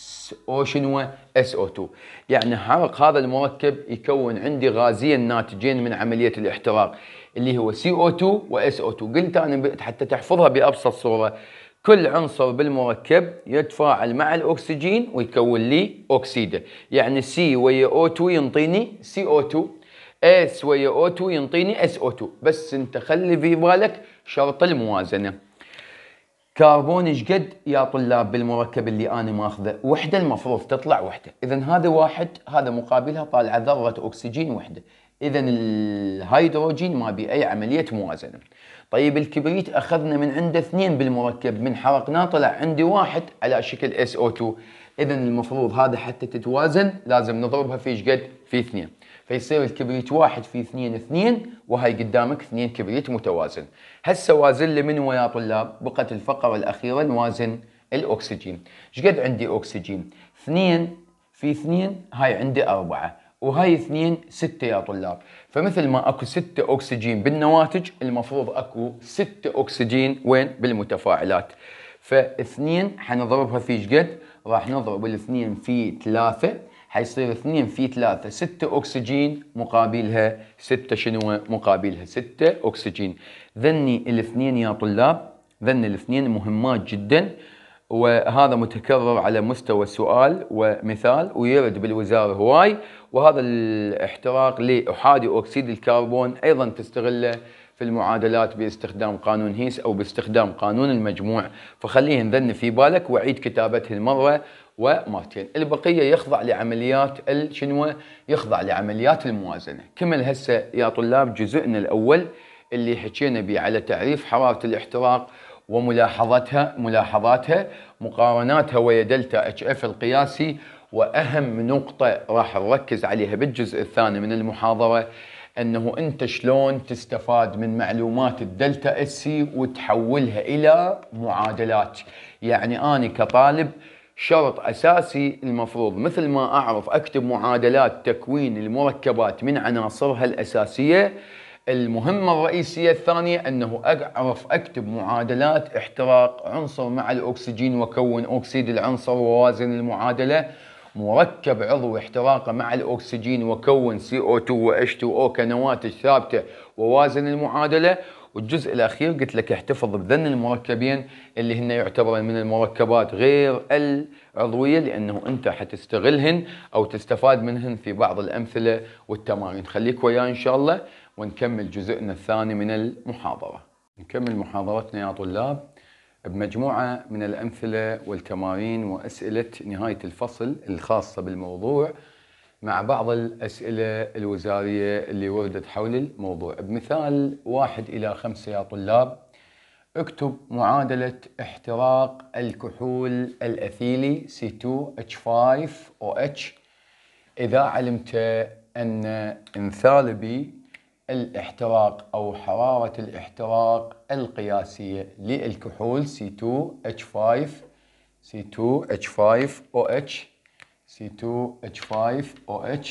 او شنو او 2 يعني حرق هذا المركب يكون عندي غازين ناتجين من عملية الاحتراق اللي هو سي او 2 واس او 2 قلت أنا حتى تحفظها بأبسط صورة كل عنصر بالمركب يتفاعل مع الأكسجين ويكون لي اوكسيده يعني سي ويا O2 ينطيني سي او 2 اس ويا او 2 ينطيني اس او 2 بس انت خلي في بالك شرط الموازنه كربون ايش قد يا طلاب بالمركب اللي انا ماخذه وحده المفروض تطلع وحده اذا هذا واحد هذا مقابلها طالعه ذره اكسجين وحده اذا الهيدروجين ما بي اي عمليه موازنه طيب الكبريت اخذنا من عنده اثنين بالمركب من حرقناه طلع عندي واحد على شكل SO2 اذا المفروض هذا حتى تتوازن لازم نضربها في ايش قد في اثنين فيصير الكبريت واحد في اثنين اثنين وهي قدامك اثنين كبريت متوازن هسه وازن لي من ويا طلاب بقت الفقره الاخيره نوازن الاكسجين شقد عندي اكسجين اثنين في اثنين هاي عندي اربعه وهاي اثنين ستة يا طلاب فمثل ما اكو ستة اكسجين بالنواتج المفروض اكو ستة اكسجين وين بالمتفاعلات فاثنين حنضربها في شقد راح نضرب الاثنين في ثلاثة حيصير 2 في 3 6 اكسجين مقابلها 6 شنو مقابلها 6 اكسجين ذني الاثنين يا طلاب ذني الاثنين مهمات جدا وهذا متكرر على مستوى سؤال ومثال ويرد بالوزارة هواي وهذا الاحتراق لأحادي أكسيد الكربون أيضا تستغله في المعادلات باستخدام قانون هيس أو باستخدام قانون المجموع فخليهن ذن في بالك وعيد كتابتهن مرة ومرتين البقيه يخضع لعمليات الشنوه يخضع لعمليات الموازنه كمل هسه يا طلاب جزءنا الاول اللي حكينا به على تعريف حراره الاحتراق وملاحظتها ملاحظاتها مقارناتها ويا دلتا اتش اف القياسي واهم نقطه راح نركز عليها بالجزء الثاني من المحاضره انه انت شلون تستفاد من معلومات الدلتا اس سي وتحولها الى معادلات يعني انا كطالب شرط أساسي المفروض مثل ما أعرف أكتب معادلات تكوين المركبات من عناصرها الأساسية المهمة الرئيسية الثانية أنه أعرف أكتب معادلات احتراق عنصر مع الأكسجين وكون أكسيد العنصر ووازن المعادلة مركب عضوي احتراقه مع الأكسجين وكون CO2 و H2O كنواتج ثابتة ووازن المعادلة والجزء الاخير قلت لك احتفظ بذن المركبين اللي هن يعتبر من المركبات غير العضويه لانه انت حتستغلهن او تستفاد منهن في بعض الامثله والتمارين خليك وياي ان شاء الله ونكمل جزءنا الثاني من المحاضره نكمل محاضرتنا يا طلاب بمجموعه من الامثله والتمارين واسئله نهايه الفصل الخاصه بالموضوع مع بعض الأسئلة الوزارية اللي وردت حول الموضوع بمثال واحد إلى خمسة يا طلاب اكتب معادلة احتراق الكحول الأثيلي C2H5OH إذا علمت أن انثالبي الاحتراق أو حرارة الاحتراق القياسية للكحول C2H5 C2H5OH C2H5OH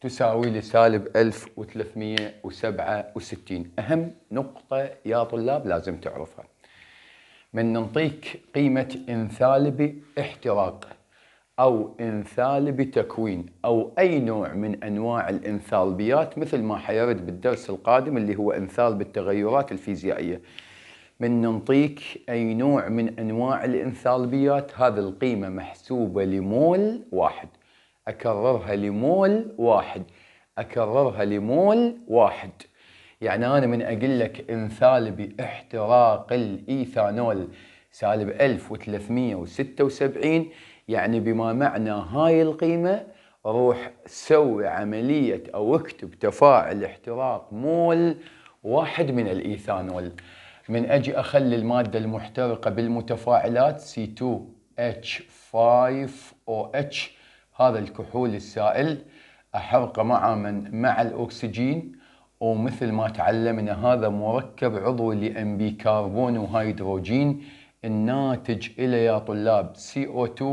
تساوي لسالب 1367 أهم نقطة يا طلاب لازم تعرفها من نعطيك قيمة انثالب احتراق أو انثالب تكوين أو أي نوع من أنواع الانثالبيات مثل ما حيرد بالدرس القادم اللي هو انثال التغيرات الفيزيائية من نعطيك أي نوع من أنواع الإنثالبيات هذه القيمة محسوبة لمول واحد أكررها لمول واحد أكررها لمول واحد يعني أنا من أقول لك انثالبي احتراق الإيثانول سالب 1376 يعني بما معنى هاي القيمة روح سوي عملية أو اكتب تفاعل احتراق مول واحد من الإيثانول من اجي اخلي الماده المحترقه بالمتفاعلات C2H5OH هذا الكحول السائل احرقه مع من مع الاكسجين ومثل ما تعلمنا هذا مركب عضوي ام بي كربون وهيدروجين الناتج الى يا طلاب CO2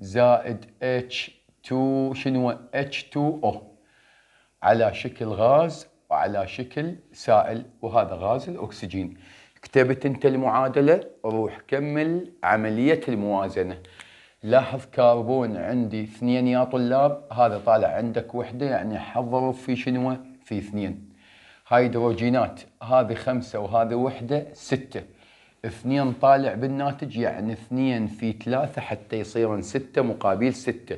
زائد H2 شنو H2O على شكل غاز وعلى شكل سائل وهذا غاز الاكسجين كتبت انت المعادله روح كمل عمليه الموازنه لاحظ كربون عندي اثنين يا طلاب هذا طالع عندك وحده يعني حضروا في شنو في اثنين هيدروجينات هذه خمسة وهذه وحدة ستة اثنين طالع بالناتج يعني اثنين في ثلاثة حتى يصيرن ستة مقابل ستة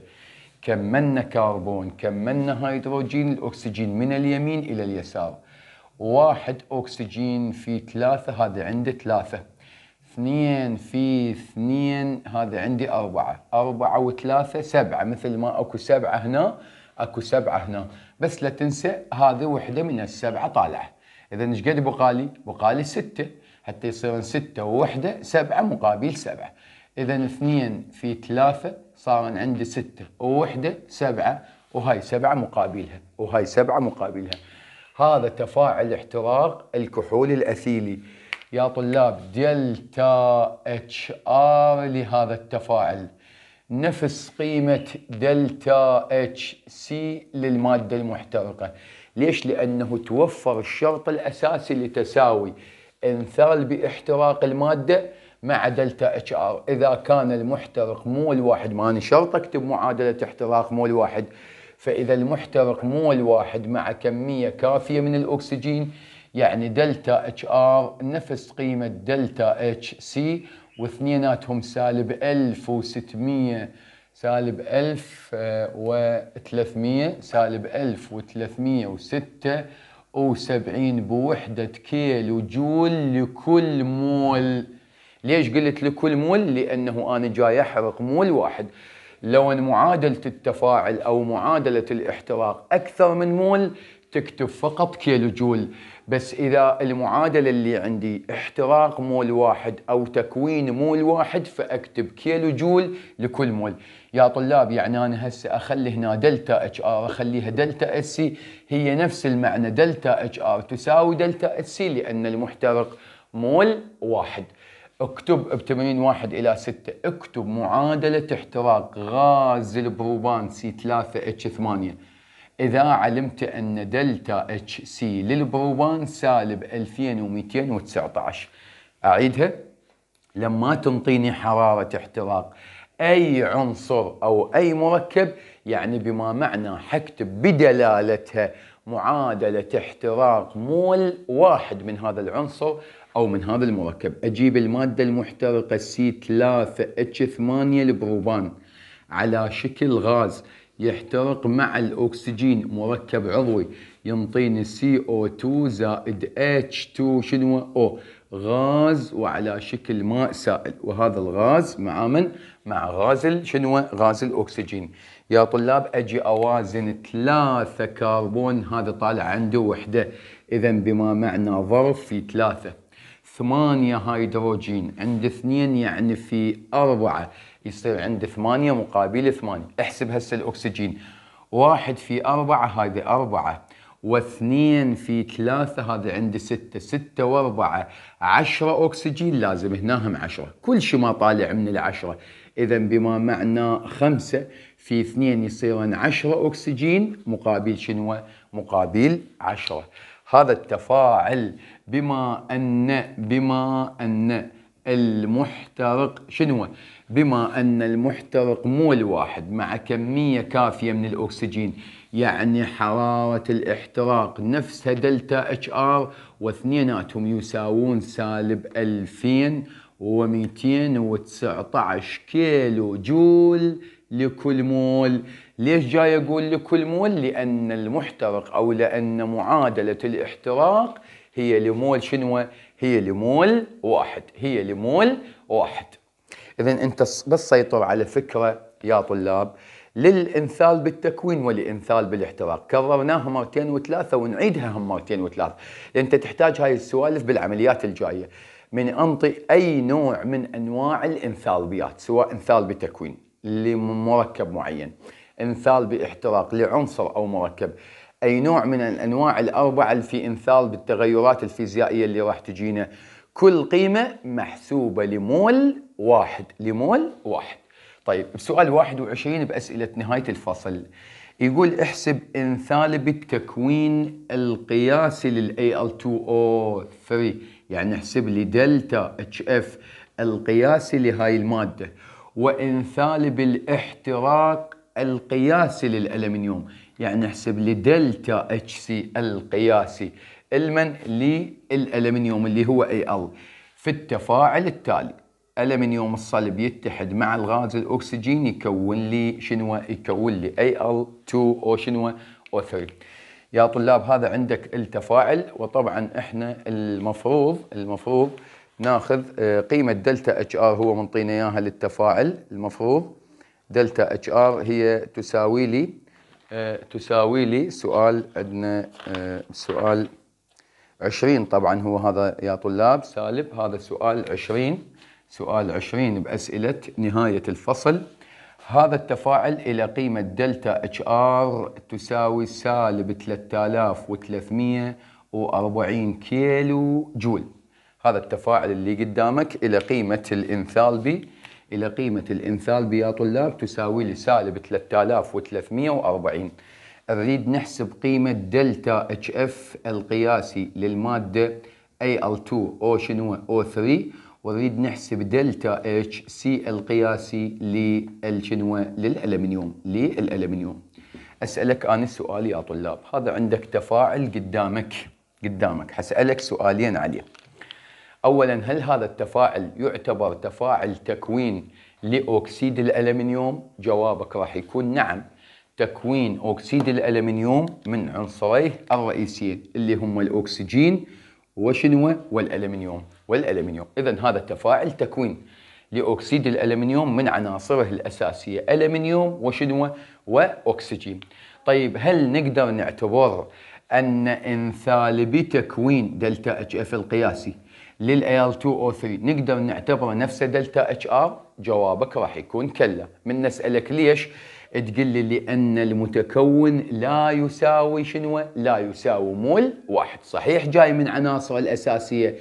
كملنا كربون كملنا هيدروجين الأكسجين من اليمين إلى اليسار واحد أكسجين في ثلاثة هذا عندي ثلاثة اثنين في اثنين هذا عندي أربعة أربعة وثلاثة سبعة مثل ما أكو سبعة هنا أكو سبعة هنا بس لا تنسى هذه وحدة من السبعة طالعة إذا إيش قد بقالي؟ بقالي ستة حتى يصيرن ستة ووحدة سبعة مقابل سبعة إذا اثنين في ثلاثة صارن عندي ستة ووحدة سبعة وهاي سبعة مقابلها وهاي سبعة مقابلها هذا تفاعل احتراق الكحول الاثيلي يا طلاب دلتا اتش ار لهذا التفاعل نفس قيمة دلتا اتش سي للمادة المحترقة ليش؟ لأنه توفر الشرط الأساسي لتساوي انثال باحتراق المادة مع دلتا اتش ار إذا كان المحترق مول واحد ما أنا شرط أكتب معادلة احتراق مول واحد فإذا المحترق مو الواحد مع كمية كافية من الأكسجين يعني دلتا اتش ار نفس قيمة دلتا اتش سي واثنيناتهم سالب 1600 سالب 1300 آه، سالب 1306 و70 بوحدة كيلو جول لكل مول ليش قلت لكل مول لأنه أنا جاي أحرق مول واحد لو ان معادله التفاعل او معادله الاحتراق اكثر من مول تكتب فقط كيلو جول بس اذا المعادله اللي عندي احتراق مول واحد او تكوين مول واحد فاكتب كيلو جول لكل مول يا طلاب يعني انا هسه اخلي هنا دلتا اتش ار اخليها دلتا اس سي هي نفس المعنى دلتا اتش ار تساوي دلتا اس سي لان المحترق مول واحد اكتب ب 81 الى 6 اكتب معادله احتراق غاز البروبان سي 3 اتش 8 اذا علمت ان دلتا اتش سي للبروبان سالب 2219 اعيدها لما تنطيني حراره احتراق اي عنصر او اي مركب يعني بما معنى حكتب بدلالتها معادله احتراق مول واحد من هذا العنصر او من هذا المركب اجيب الماده المحترقه سي 3 اتش 8 البروبان على شكل غاز يحترق مع الاكسجين مركب عضوي ينطيني سي او 2 زائد اتش 2 شنو او غاز وعلى شكل ماء سائل وهذا الغاز مع من؟ مع غاز شنو غاز الاكسجين يا طلاب اجي اوازن ثلاثة كربون هذا طالع عنده وحدة اذا بما معنى ظرف في ثلاثة ثمانية هيدروجين عند اثنين يعني في أربعة يصير عند ثمانية مقابل ثمانية احسب هسه الأكسجين واحد في أربعة هذه أربعة واثنين في ثلاثة هذا عند ستة ستة واربعة عشرة أكسجين لازم هناهم عشرة كل شيء ما طالع من العشرة إذا بما معنى خمسة في اثنين يصيرن عشرة أكسجين مقابل شنو مقابل عشرة هذا التفاعل بما أن بما أن المحترق شنو بما أن المحترق مو الواحد مع كمية كافية من الأكسجين يعني حرارة الاحتراق نفسها دلتا اتش ار واثنيناتهم يساوون سالب 2219 كيلو جول لكل مول ليش جاي اقول لكل مول لان المحترق او لان معادله الاحتراق هي لمول شنو هي لمول واحد هي لمول واحد اذا انت بس سيطر على فكره يا طلاب للامثال بالتكوين ولامثال بالاحتراق كررناها مرتين وثلاثه ونعيدها هم مرتين وثلاثه لان انت تحتاج هاي السوالف بالعمليات الجايه من انطي اي نوع من انواع الانثالبيات سواء امثال بتكوين لمركب معين امثال باحتراق لعنصر او مركب اي نوع من الانواع الاربعه في امثال بالتغيرات الفيزيائيه اللي راح تجينا كل قيمه محسوبه لمول واحد لمول واحد طيب بسؤال 21 باسئله نهايه الفصل يقول احسب انثالبة التكوين القياسي لل Al2O3 يعني احسب لي دلتا اتش اف القياسي لهاي المادة وانثالب الاحتراق القياسي للألمنيوم يعني احسب لي دلتا اتش سي القياسي المن للالمنيوم اللي هو اي ال في التفاعل التالي الالمنيوم الصلب يتحد مع الغاز الاكسجين يكون لي شنو يكون لي اي ال 2 او شنو او 3 يا طلاب هذا عندك التفاعل وطبعا احنا المفروض المفروض ناخذ آه، قيمه دلتا اتش ار هو منطينا اياها للتفاعل المفروض دلتا اتش ار هي تساوي لي تساوي لي سؤال عندنا آه، سؤال 20 طبعا هو هذا يا طلاب سالب هذا سؤال 20 سؤال 20 بأسئلة نهاية الفصل هذا التفاعل إلى قيمة دلتا اتش ار تساوي سالب 3340 كيلو جول هذا التفاعل اللي قدامك إلى قيمة الإنثالبي إلى قيمة الإنثال يا طلاب تساوي لسالب سالب 3340 نريد نحسب قيمة دلتا اتش اف القياسي للمادة Al2 او شنو O3 ونريد نحسب دلتا اتش سي القياسي للشنو للألمنيوم للألمنيوم أسألك أنا السؤال يا طلاب هذا عندك تفاعل قدامك قدامك حسألك سؤالين عليه اولا هل هذا التفاعل يعتبر تفاعل تكوين لاكسيد الالمنيوم جوابك راح يكون نعم تكوين اكسيد الالمنيوم من عنصريه الرئيسيين اللي هم الاكسجين وشنو والالمنيوم والالمنيوم اذا هذا التفاعل تكوين لاكسيد الالمنيوم من عناصره الاساسيه الالمنيوم وشنو واكسجين طيب هل نقدر نعتبر ان انثال بتكوين دلتا اتش اف القياسي للال 203 2 او 3 نقدر نعتبره نفسه دلتا اتش ار جوابك راح يكون كلا من نسالك ليش تقول لي لان المتكون لا يساوي شنو لا يساوي مول واحد صحيح جاي من عناصره الاساسيه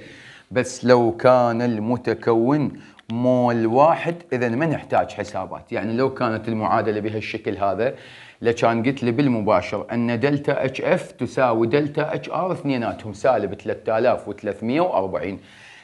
بس لو كان المتكون مول واحد اذا ما نحتاج حسابات يعني لو كانت المعادله بهالشكل هذا لكان قلت لي بالمباشر ان دلتا اتش اف تساوي دلتا اتش ار اثنيناتهم سالب 3340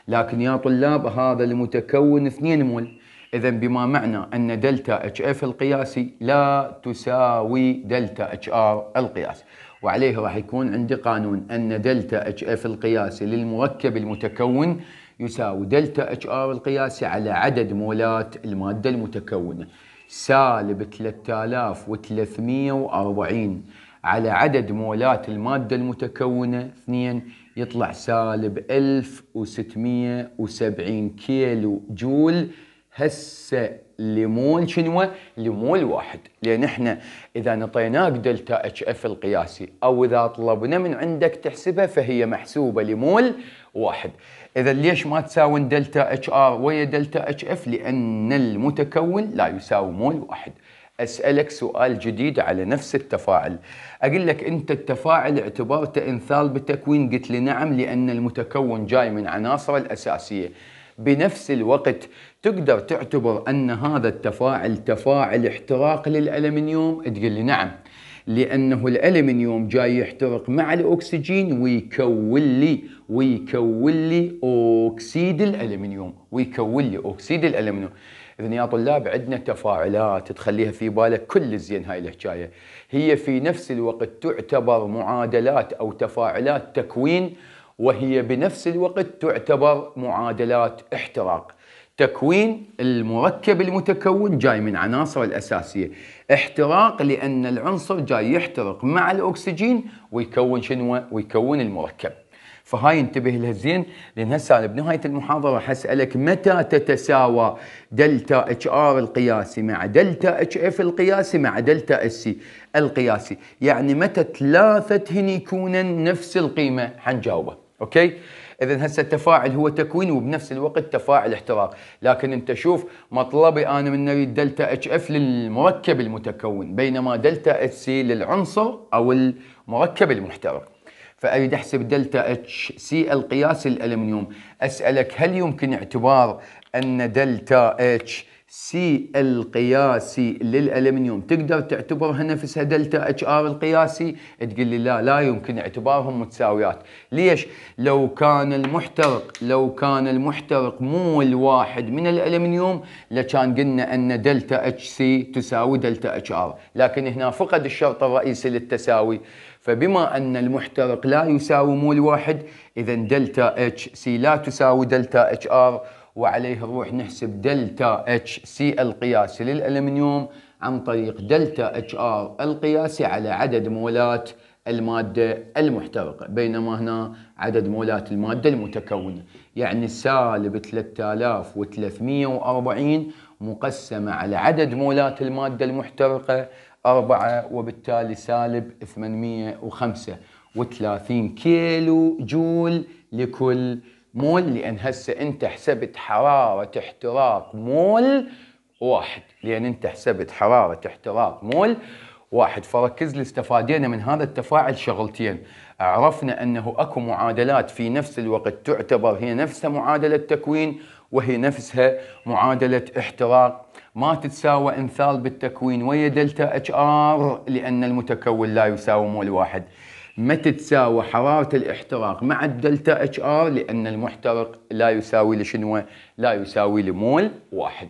لكن يا طلاب هذا المتكون 2 مول اذا بما معنى ان دلتا اتش اف القياسي لا تساوي دلتا اتش ار القياسي وعليه راح يكون عندي قانون ان دلتا اتش اف القياسي للمركب المتكون يساوي دلتا اتش ار القياسي على عدد مولات الماده المتكونه سالب 3340 على عدد مولات المادة المتكونة اثنين يطلع سالب 1670 كيلو جول هسه لمول شنو؟ لمول واحد لان احنا اذا نطيناك دلتا اتش اف القياسي او اذا طلبنا من عندك تحسبها فهي محسوبه لمول واحد اذا ليش ما تساوي دلتا اتش ار ويا دلتا اتش اف لان المتكون لا يساوي مول واحد اسالك سؤال جديد على نفس التفاعل اقول لك انت التفاعل اعتبرته انثال بتكوين قلت لي نعم لان المتكون جاي من عناصره الاساسيه بنفس الوقت تقدر تعتبر ان هذا التفاعل تفاعل احتراق للالمنيوم تقول لي نعم لانه الالمنيوم جاي يحترق مع الاكسجين ويكون لي ويكون لي اوكسيد الالمنيوم ويكون لي اوكسيد الالمنيوم اذا يا طلاب عندنا تفاعلات تخليها في بالك كل زين هاي الحكايه هي في نفس الوقت تعتبر معادلات او تفاعلات تكوين وهي بنفس الوقت تعتبر معادلات احتراق تكوين المركب المتكون جاي من عناصر الأساسية احتراق لأن العنصر جاي يحترق مع الأكسجين ويكون شنو ويكون المركب فهاي انتبه لها زين لان هسه انا بنهايه المحاضره حسألك متى تتساوى دلتا اتش ار القياسي مع دلتا اتش اف القياسي مع دلتا اس سي القياسي، يعني متى ثلاثه هن يكونن نفس القيمه حنجاوبه، اوكي؟ اذا هسه التفاعل هو تكوين وبنفس الوقت تفاعل احتراق لكن انت شوف مطلبي انا من نريد دلتا اتش اف للمركب المتكون بينما دلتا اتش سي للعنصر او المركب المحترق فاريد احسب دلتا اتش سي القياس الالمنيوم اسالك هل يمكن اعتبار ان دلتا اتش سي القياسي للالمنيوم تقدر تعتبرها نفسها دلتا اتش ار القياسي تقول لي لا لا يمكن اعتبارهم متساويات ليش لو كان المحترق لو كان المحترق مو الواحد من الالمنيوم لكان قلنا ان دلتا اتش سي تساوي دلتا اتش ار لكن هنا فقد الشرط الرئيسي للتساوي فبما ان المحترق لا يساوي مول واحد اذا دلتا اتش سي لا تساوي دلتا اتش ار وعليه نروح نحسب دلتا اتش سي القياسي للالمنيوم عن طريق دلتا اتش ار القياسي على عدد مولات المادة المحترقة بينما هنا عدد مولات المادة المتكونة يعني سالب 3340 مقسمة على عدد مولات المادة المحترقة 4 وبالتالي سالب 835 كيلو جول لكل مول لان هسه انت حسبت حراره احتراق مول واحد لان انت حسبت حراره احتراق مول واحد فركز لي استفادينا من هذا التفاعل شغلتين عرفنا انه اكو معادلات في نفس الوقت تعتبر هي نفسها معادله تكوين وهي نفسها معادله احتراق ما تتساوى امثال بالتكوين ويا دلتا اتش ار لان المتكون لا يساوي مول واحد ما تتساوى حرارة الاحتراق مع الدلتا اتش ار لأن المحترق لا يساوي لشنو لا يساوي لمول واحد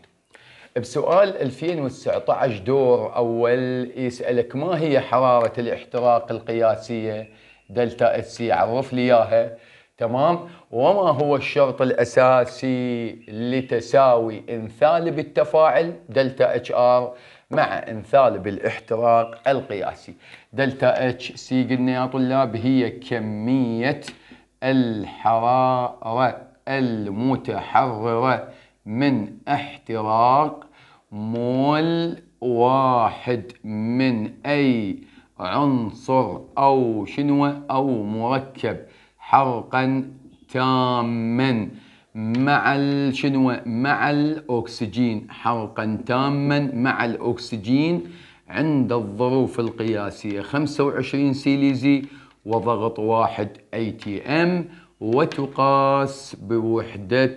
بسؤال 2019 دور أول يسألك ما هي حرارة الاحتراق القياسية دلتا اتش سي عرف لي إياها تمام وما هو الشرط الأساسي لتساوي انثالب التفاعل دلتا اتش ار مع انثال بالاحتراق القياسي دلتا اتش سي قلنا يا طلاب هي كمية الحرارة المتحررة من احتراق مول واحد من أي عنصر أو شنو أو مركب حرقا تاما مع شنو مع الأكسجين حرقا تاما مع الأكسجين عند الظروف القياسية 25 سيليزي وضغط واحد اي تي ام وتقاس بوحدة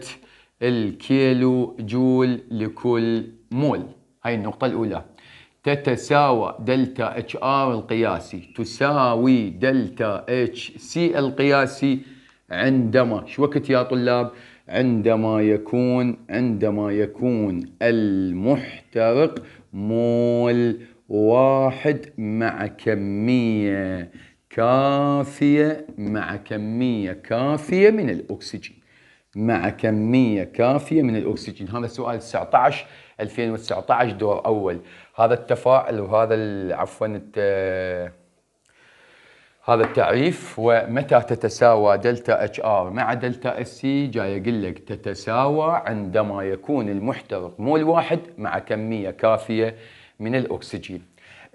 الكيلو جول لكل مول هاي النقطة الأولى تتساوى دلتا اتش ار القياسي تساوي دلتا اتش سي القياسي عندما شو وقت يا طلاب؟ عندما يكون عندما يكون المحترق مول واحد مع كمية كافية مع كمية كافية من الأكسجين مع كمية كافية من الأكسجين هذا سؤال 19 2019 دور أول هذا التفاعل وهذا عفوا هذا التعريف ومتى تتساوى دلتا اتش ار مع دلتا اس سي جاي اقول لك تتساوى عندما يكون المحترق مول واحد مع كميه كافيه من الاكسجين.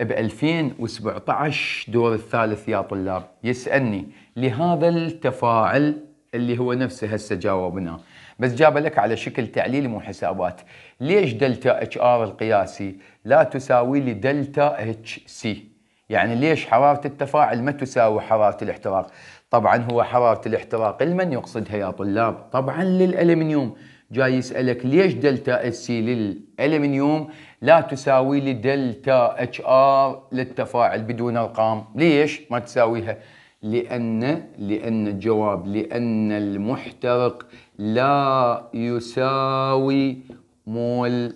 ب 2017 دور الثالث يا طلاب يسالني لهذا التفاعل اللي هو نفسه هسه جاوبناه بس جابه لك على شكل تعليل مو حسابات ليش دلتا اتش ار القياسي لا تساوي لي دلتا اتش سي يعني ليش حرارة التفاعل ما تساوي حرارة الاحتراق طبعا هو حرارة الاحتراق لمن يقصدها يا طلاب طبعا للألمنيوم جاي يسألك ليش دلتا اس سي للألمنيوم لا تساوي لدلتا اتش ار للتفاعل بدون ارقام ليش ما تساويها لأن لأن الجواب لأن المحترق لا يساوي مول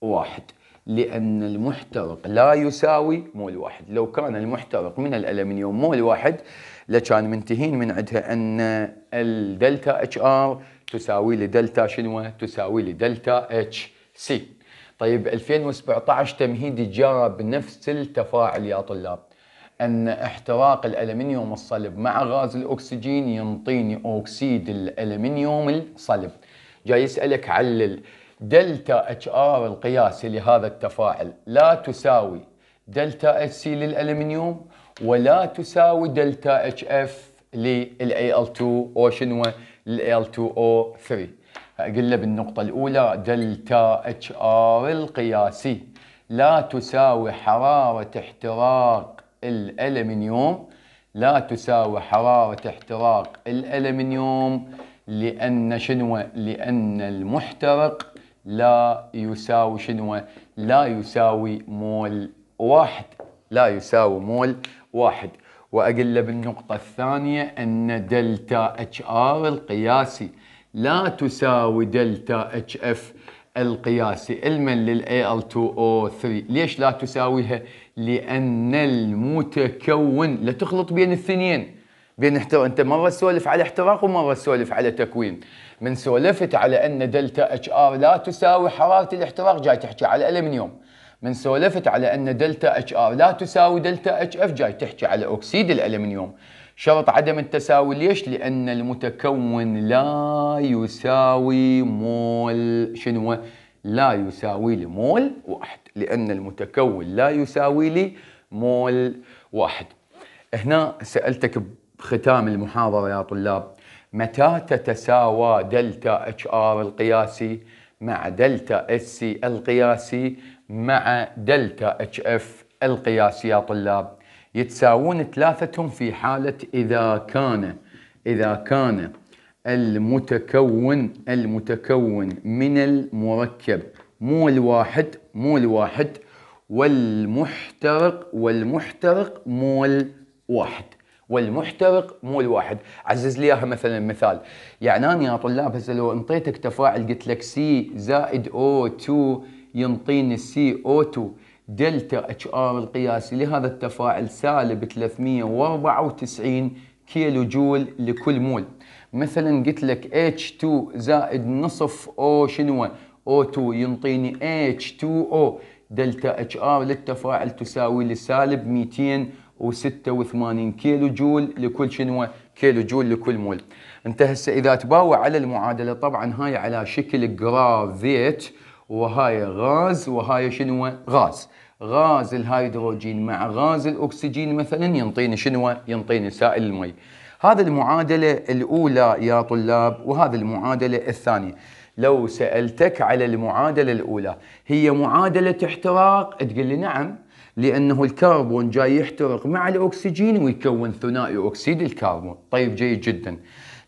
واحد لأن المحترق لا يساوي مول واحد لو كان المحترق من الألمنيوم مول واحد لكان منتهين من عندها أن الدلتا اتش ار تساوي لدلتا شنو تساوي لدلتا اتش سي طيب 2017 تمهيدي جاب نفس التفاعل يا طلاب أن احتراق الألمنيوم الصلب مع غاز الأكسجين ينطيني أوكسيد الألمنيوم الصلب جاي يسألك علل دلتا اتش ار القياسي لهذا التفاعل لا تساوي دلتا اتش سي للالمنيوم ولا تساوي دلتا اتش اف ال 2 او شنو ال 2 او 3 اقول له بالنقطة الأولى دلتا اتش ار القياسي لا تساوي حرارة احتراق الألمنيوم لا تساوي حرارة احتراق الألمنيوم لأن شنو لأن المحترق لا يساوي شنو لا يساوي مول واحد لا يساوي مول واحد واقول له بالنقطة الثانية ان دلتا اتش ار القياسي لا تساوي دلتا اتش اف القياسي علما لل Al2O3 ليش لا تساويها؟ لأن المتكون لا تخلط بين الاثنين بين احتر... انت مره تسولف على احتراق ومره تسولف على تكوين من سولفت على ان دلتا اتش ار لا تساوي حراره الاحتراق جاي تحكي على الالمنيوم من سولفت على ان دلتا اتش ار لا تساوي دلتا اتش اف جاي تحكي على اكسيد الالمنيوم شرط عدم التساوي ليش؟ لان المتكون لا يساوي مول شنو؟ لا يساوي لي مول واحد لان المتكون لا يساوي لي مول واحد هنا سالتك ختام المحاضرة يا طلاب متى تتساوى دلتا اتش ار القياسي مع دلتا اس سي القياسي مع دلتا اتش اف القياسي يا طلاب يتساوون ثلاثتهم في حالة إذا كان إذا كان المتكون المتكون من المركب مو الواحد مو الواحد والمحترق والمحترق مو الواحد والمحترق مو الواحد عزز لي اياها مثلا مثال يعني انا يا طلاب هسه لو انطيتك تفاعل قلت لك سي زائد او 2 ينطيني سي او 2 دلتا اتش ار القياسي لهذا التفاعل سالب 394 كيلو جول لكل مول مثلا قلت لك اتش 2 زائد نصف او شنو او 2 ينطيني اتش 2 او دلتا اتش ار للتفاعل تساوي لسالب 200 و86 كيلو جول لكل شنو كيلو جول لكل مول انت هسه اذا تباوع على المعادله طبعا هاي على شكل جرافيت وهاي غاز وهاي شنو غاز غاز الهيدروجين مع غاز الاكسجين مثلا ينطيني شنو ينطيني سائل المي هذا المعادله الاولى يا طلاب وهذا المعادله الثانيه لو سالتك على المعادله الاولى هي معادله احتراق تقول لي نعم لانه الكربون جاي يحترق مع الاكسجين ويكون ثنائي اكسيد الكربون طيب جيد جدا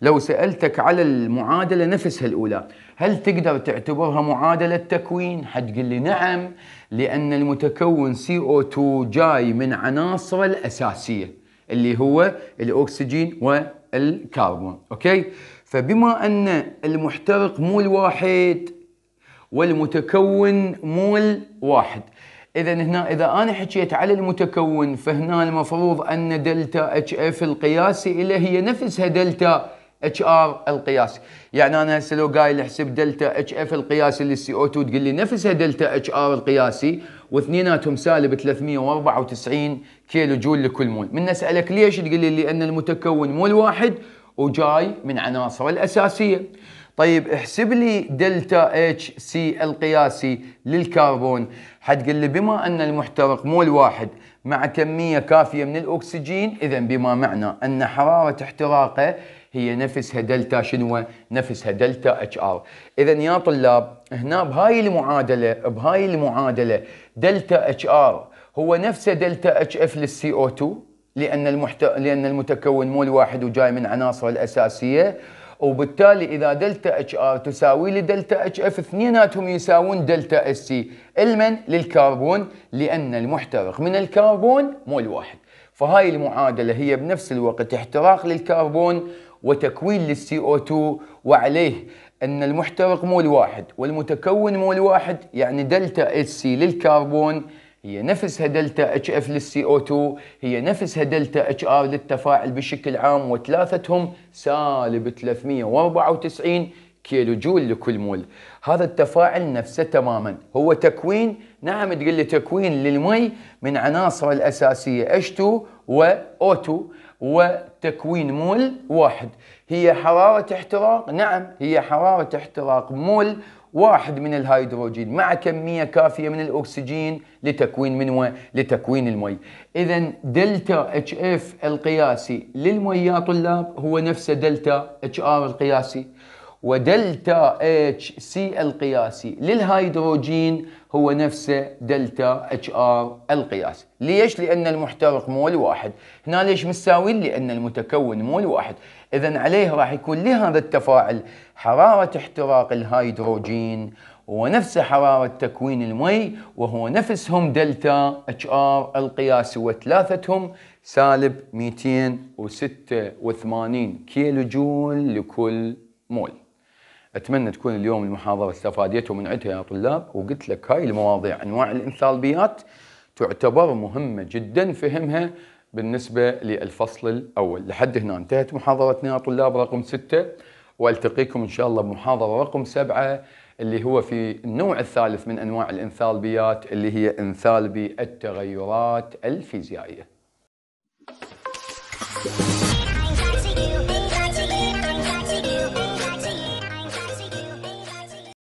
لو سالتك على المعادله نفسها الاولى هل تقدر تعتبرها معادله تكوين حتقول لي نعم لان المتكون CO2 جاي من عناصره الاساسيه اللي هو الاكسجين والكربون اوكي فبما ان المحترق مو الواحد والمتكون مول واحد اذا هنا اذا انا حكيت على المتكون فهنا المفروض ان دلتا اتش اف القياسي اللي هي نفسها دلتا اتش ار القياسي يعني انا هسه لو قايل احسب دلتا اتش اف القياسي للسي او 2 تقول لي نفسها دلتا اتش ار القياسي واثنيناتهم سالب 394 كيلو جول لكل مول من اسالك ليش تقول لي لان المتكون مول واحد وجاي من عناصره الاساسيه طيب احسب لي دلتا اتش سي القياسي للكربون حتقول لي بما أن المحترق مو الواحد مع كمية كافية من الأكسجين إذا بما معنى أن حرارة احتراقه هي نفسها دلتا شنو نفسها دلتا اتش ار اذا يا طلاب هنا بهاي المعادله بهاي المعادله دلتا اتش ار هو نفسه دلتا اتش اف للسي او 2 لان المحت... لان المتكون مو الواحد وجاي من عناصره الاساسيه وبالتالي اذا دلتا اتش ار تساوي لي دلتا اتش اف اثنيناتهم يساوون دلتا اس سي المن للكربون لان المحترق من الكربون مول واحد فهاي المعادله هي بنفس الوقت احتراق للكربون وتكوين للسي او 2 وعليه ان المحترق مول واحد والمتكون مول واحد يعني دلتا اس سي للكربون هي نفسها دلتا اتش اف للسي او 2 هي نفسها دلتا اتش ار للتفاعل بشكل عام وثلاثتهم سالب 394 كيلو جول لكل مول هذا التفاعل نفسه تماما هو تكوين نعم تقول لي تكوين للمي من عناصره الأساسية H2 و O2 وتكوين مول واحد هي حرارة احتراق نعم هي حرارة احتراق مول واحد من الهيدروجين مع كمية كافية من الأكسجين لتكوين منوى لتكوين المي إذا دلتا اتش اف القياسي للمي يا طلاب هو نفسه دلتا اتش ار القياسي ودلتا اتش سي القياسي للهيدروجين هو نفسه دلتا اتش ار القياسي ليش؟ لأن المحترق مول واحد هنا ليش متساويين؟ لأن المتكون مول واحد إذا عليه راح يكون لهذا التفاعل حرارة احتراق الهيدروجين ونفس حرارة تكوين المي وهو نفسهم دلتا اتش ار القياسي وثلاثتهم سالب 286 كيلو جول لكل مول اتمنى تكون اليوم المحاضرة استفاديتوا من عدها يا طلاب وقلت لك هاي المواضيع انواع الانثالبيات تعتبر مهمة جدا فهمها بالنسبة للفصل الأول لحد هنا انتهت محاضرتنا يا طلاب رقم ستة والتقيكم إن شاء الله بمحاضرة رقم سبعة اللي هو في النوع الثالث من أنواع الانثالبيات اللي هي انثالبي التغيرات الفيزيائية.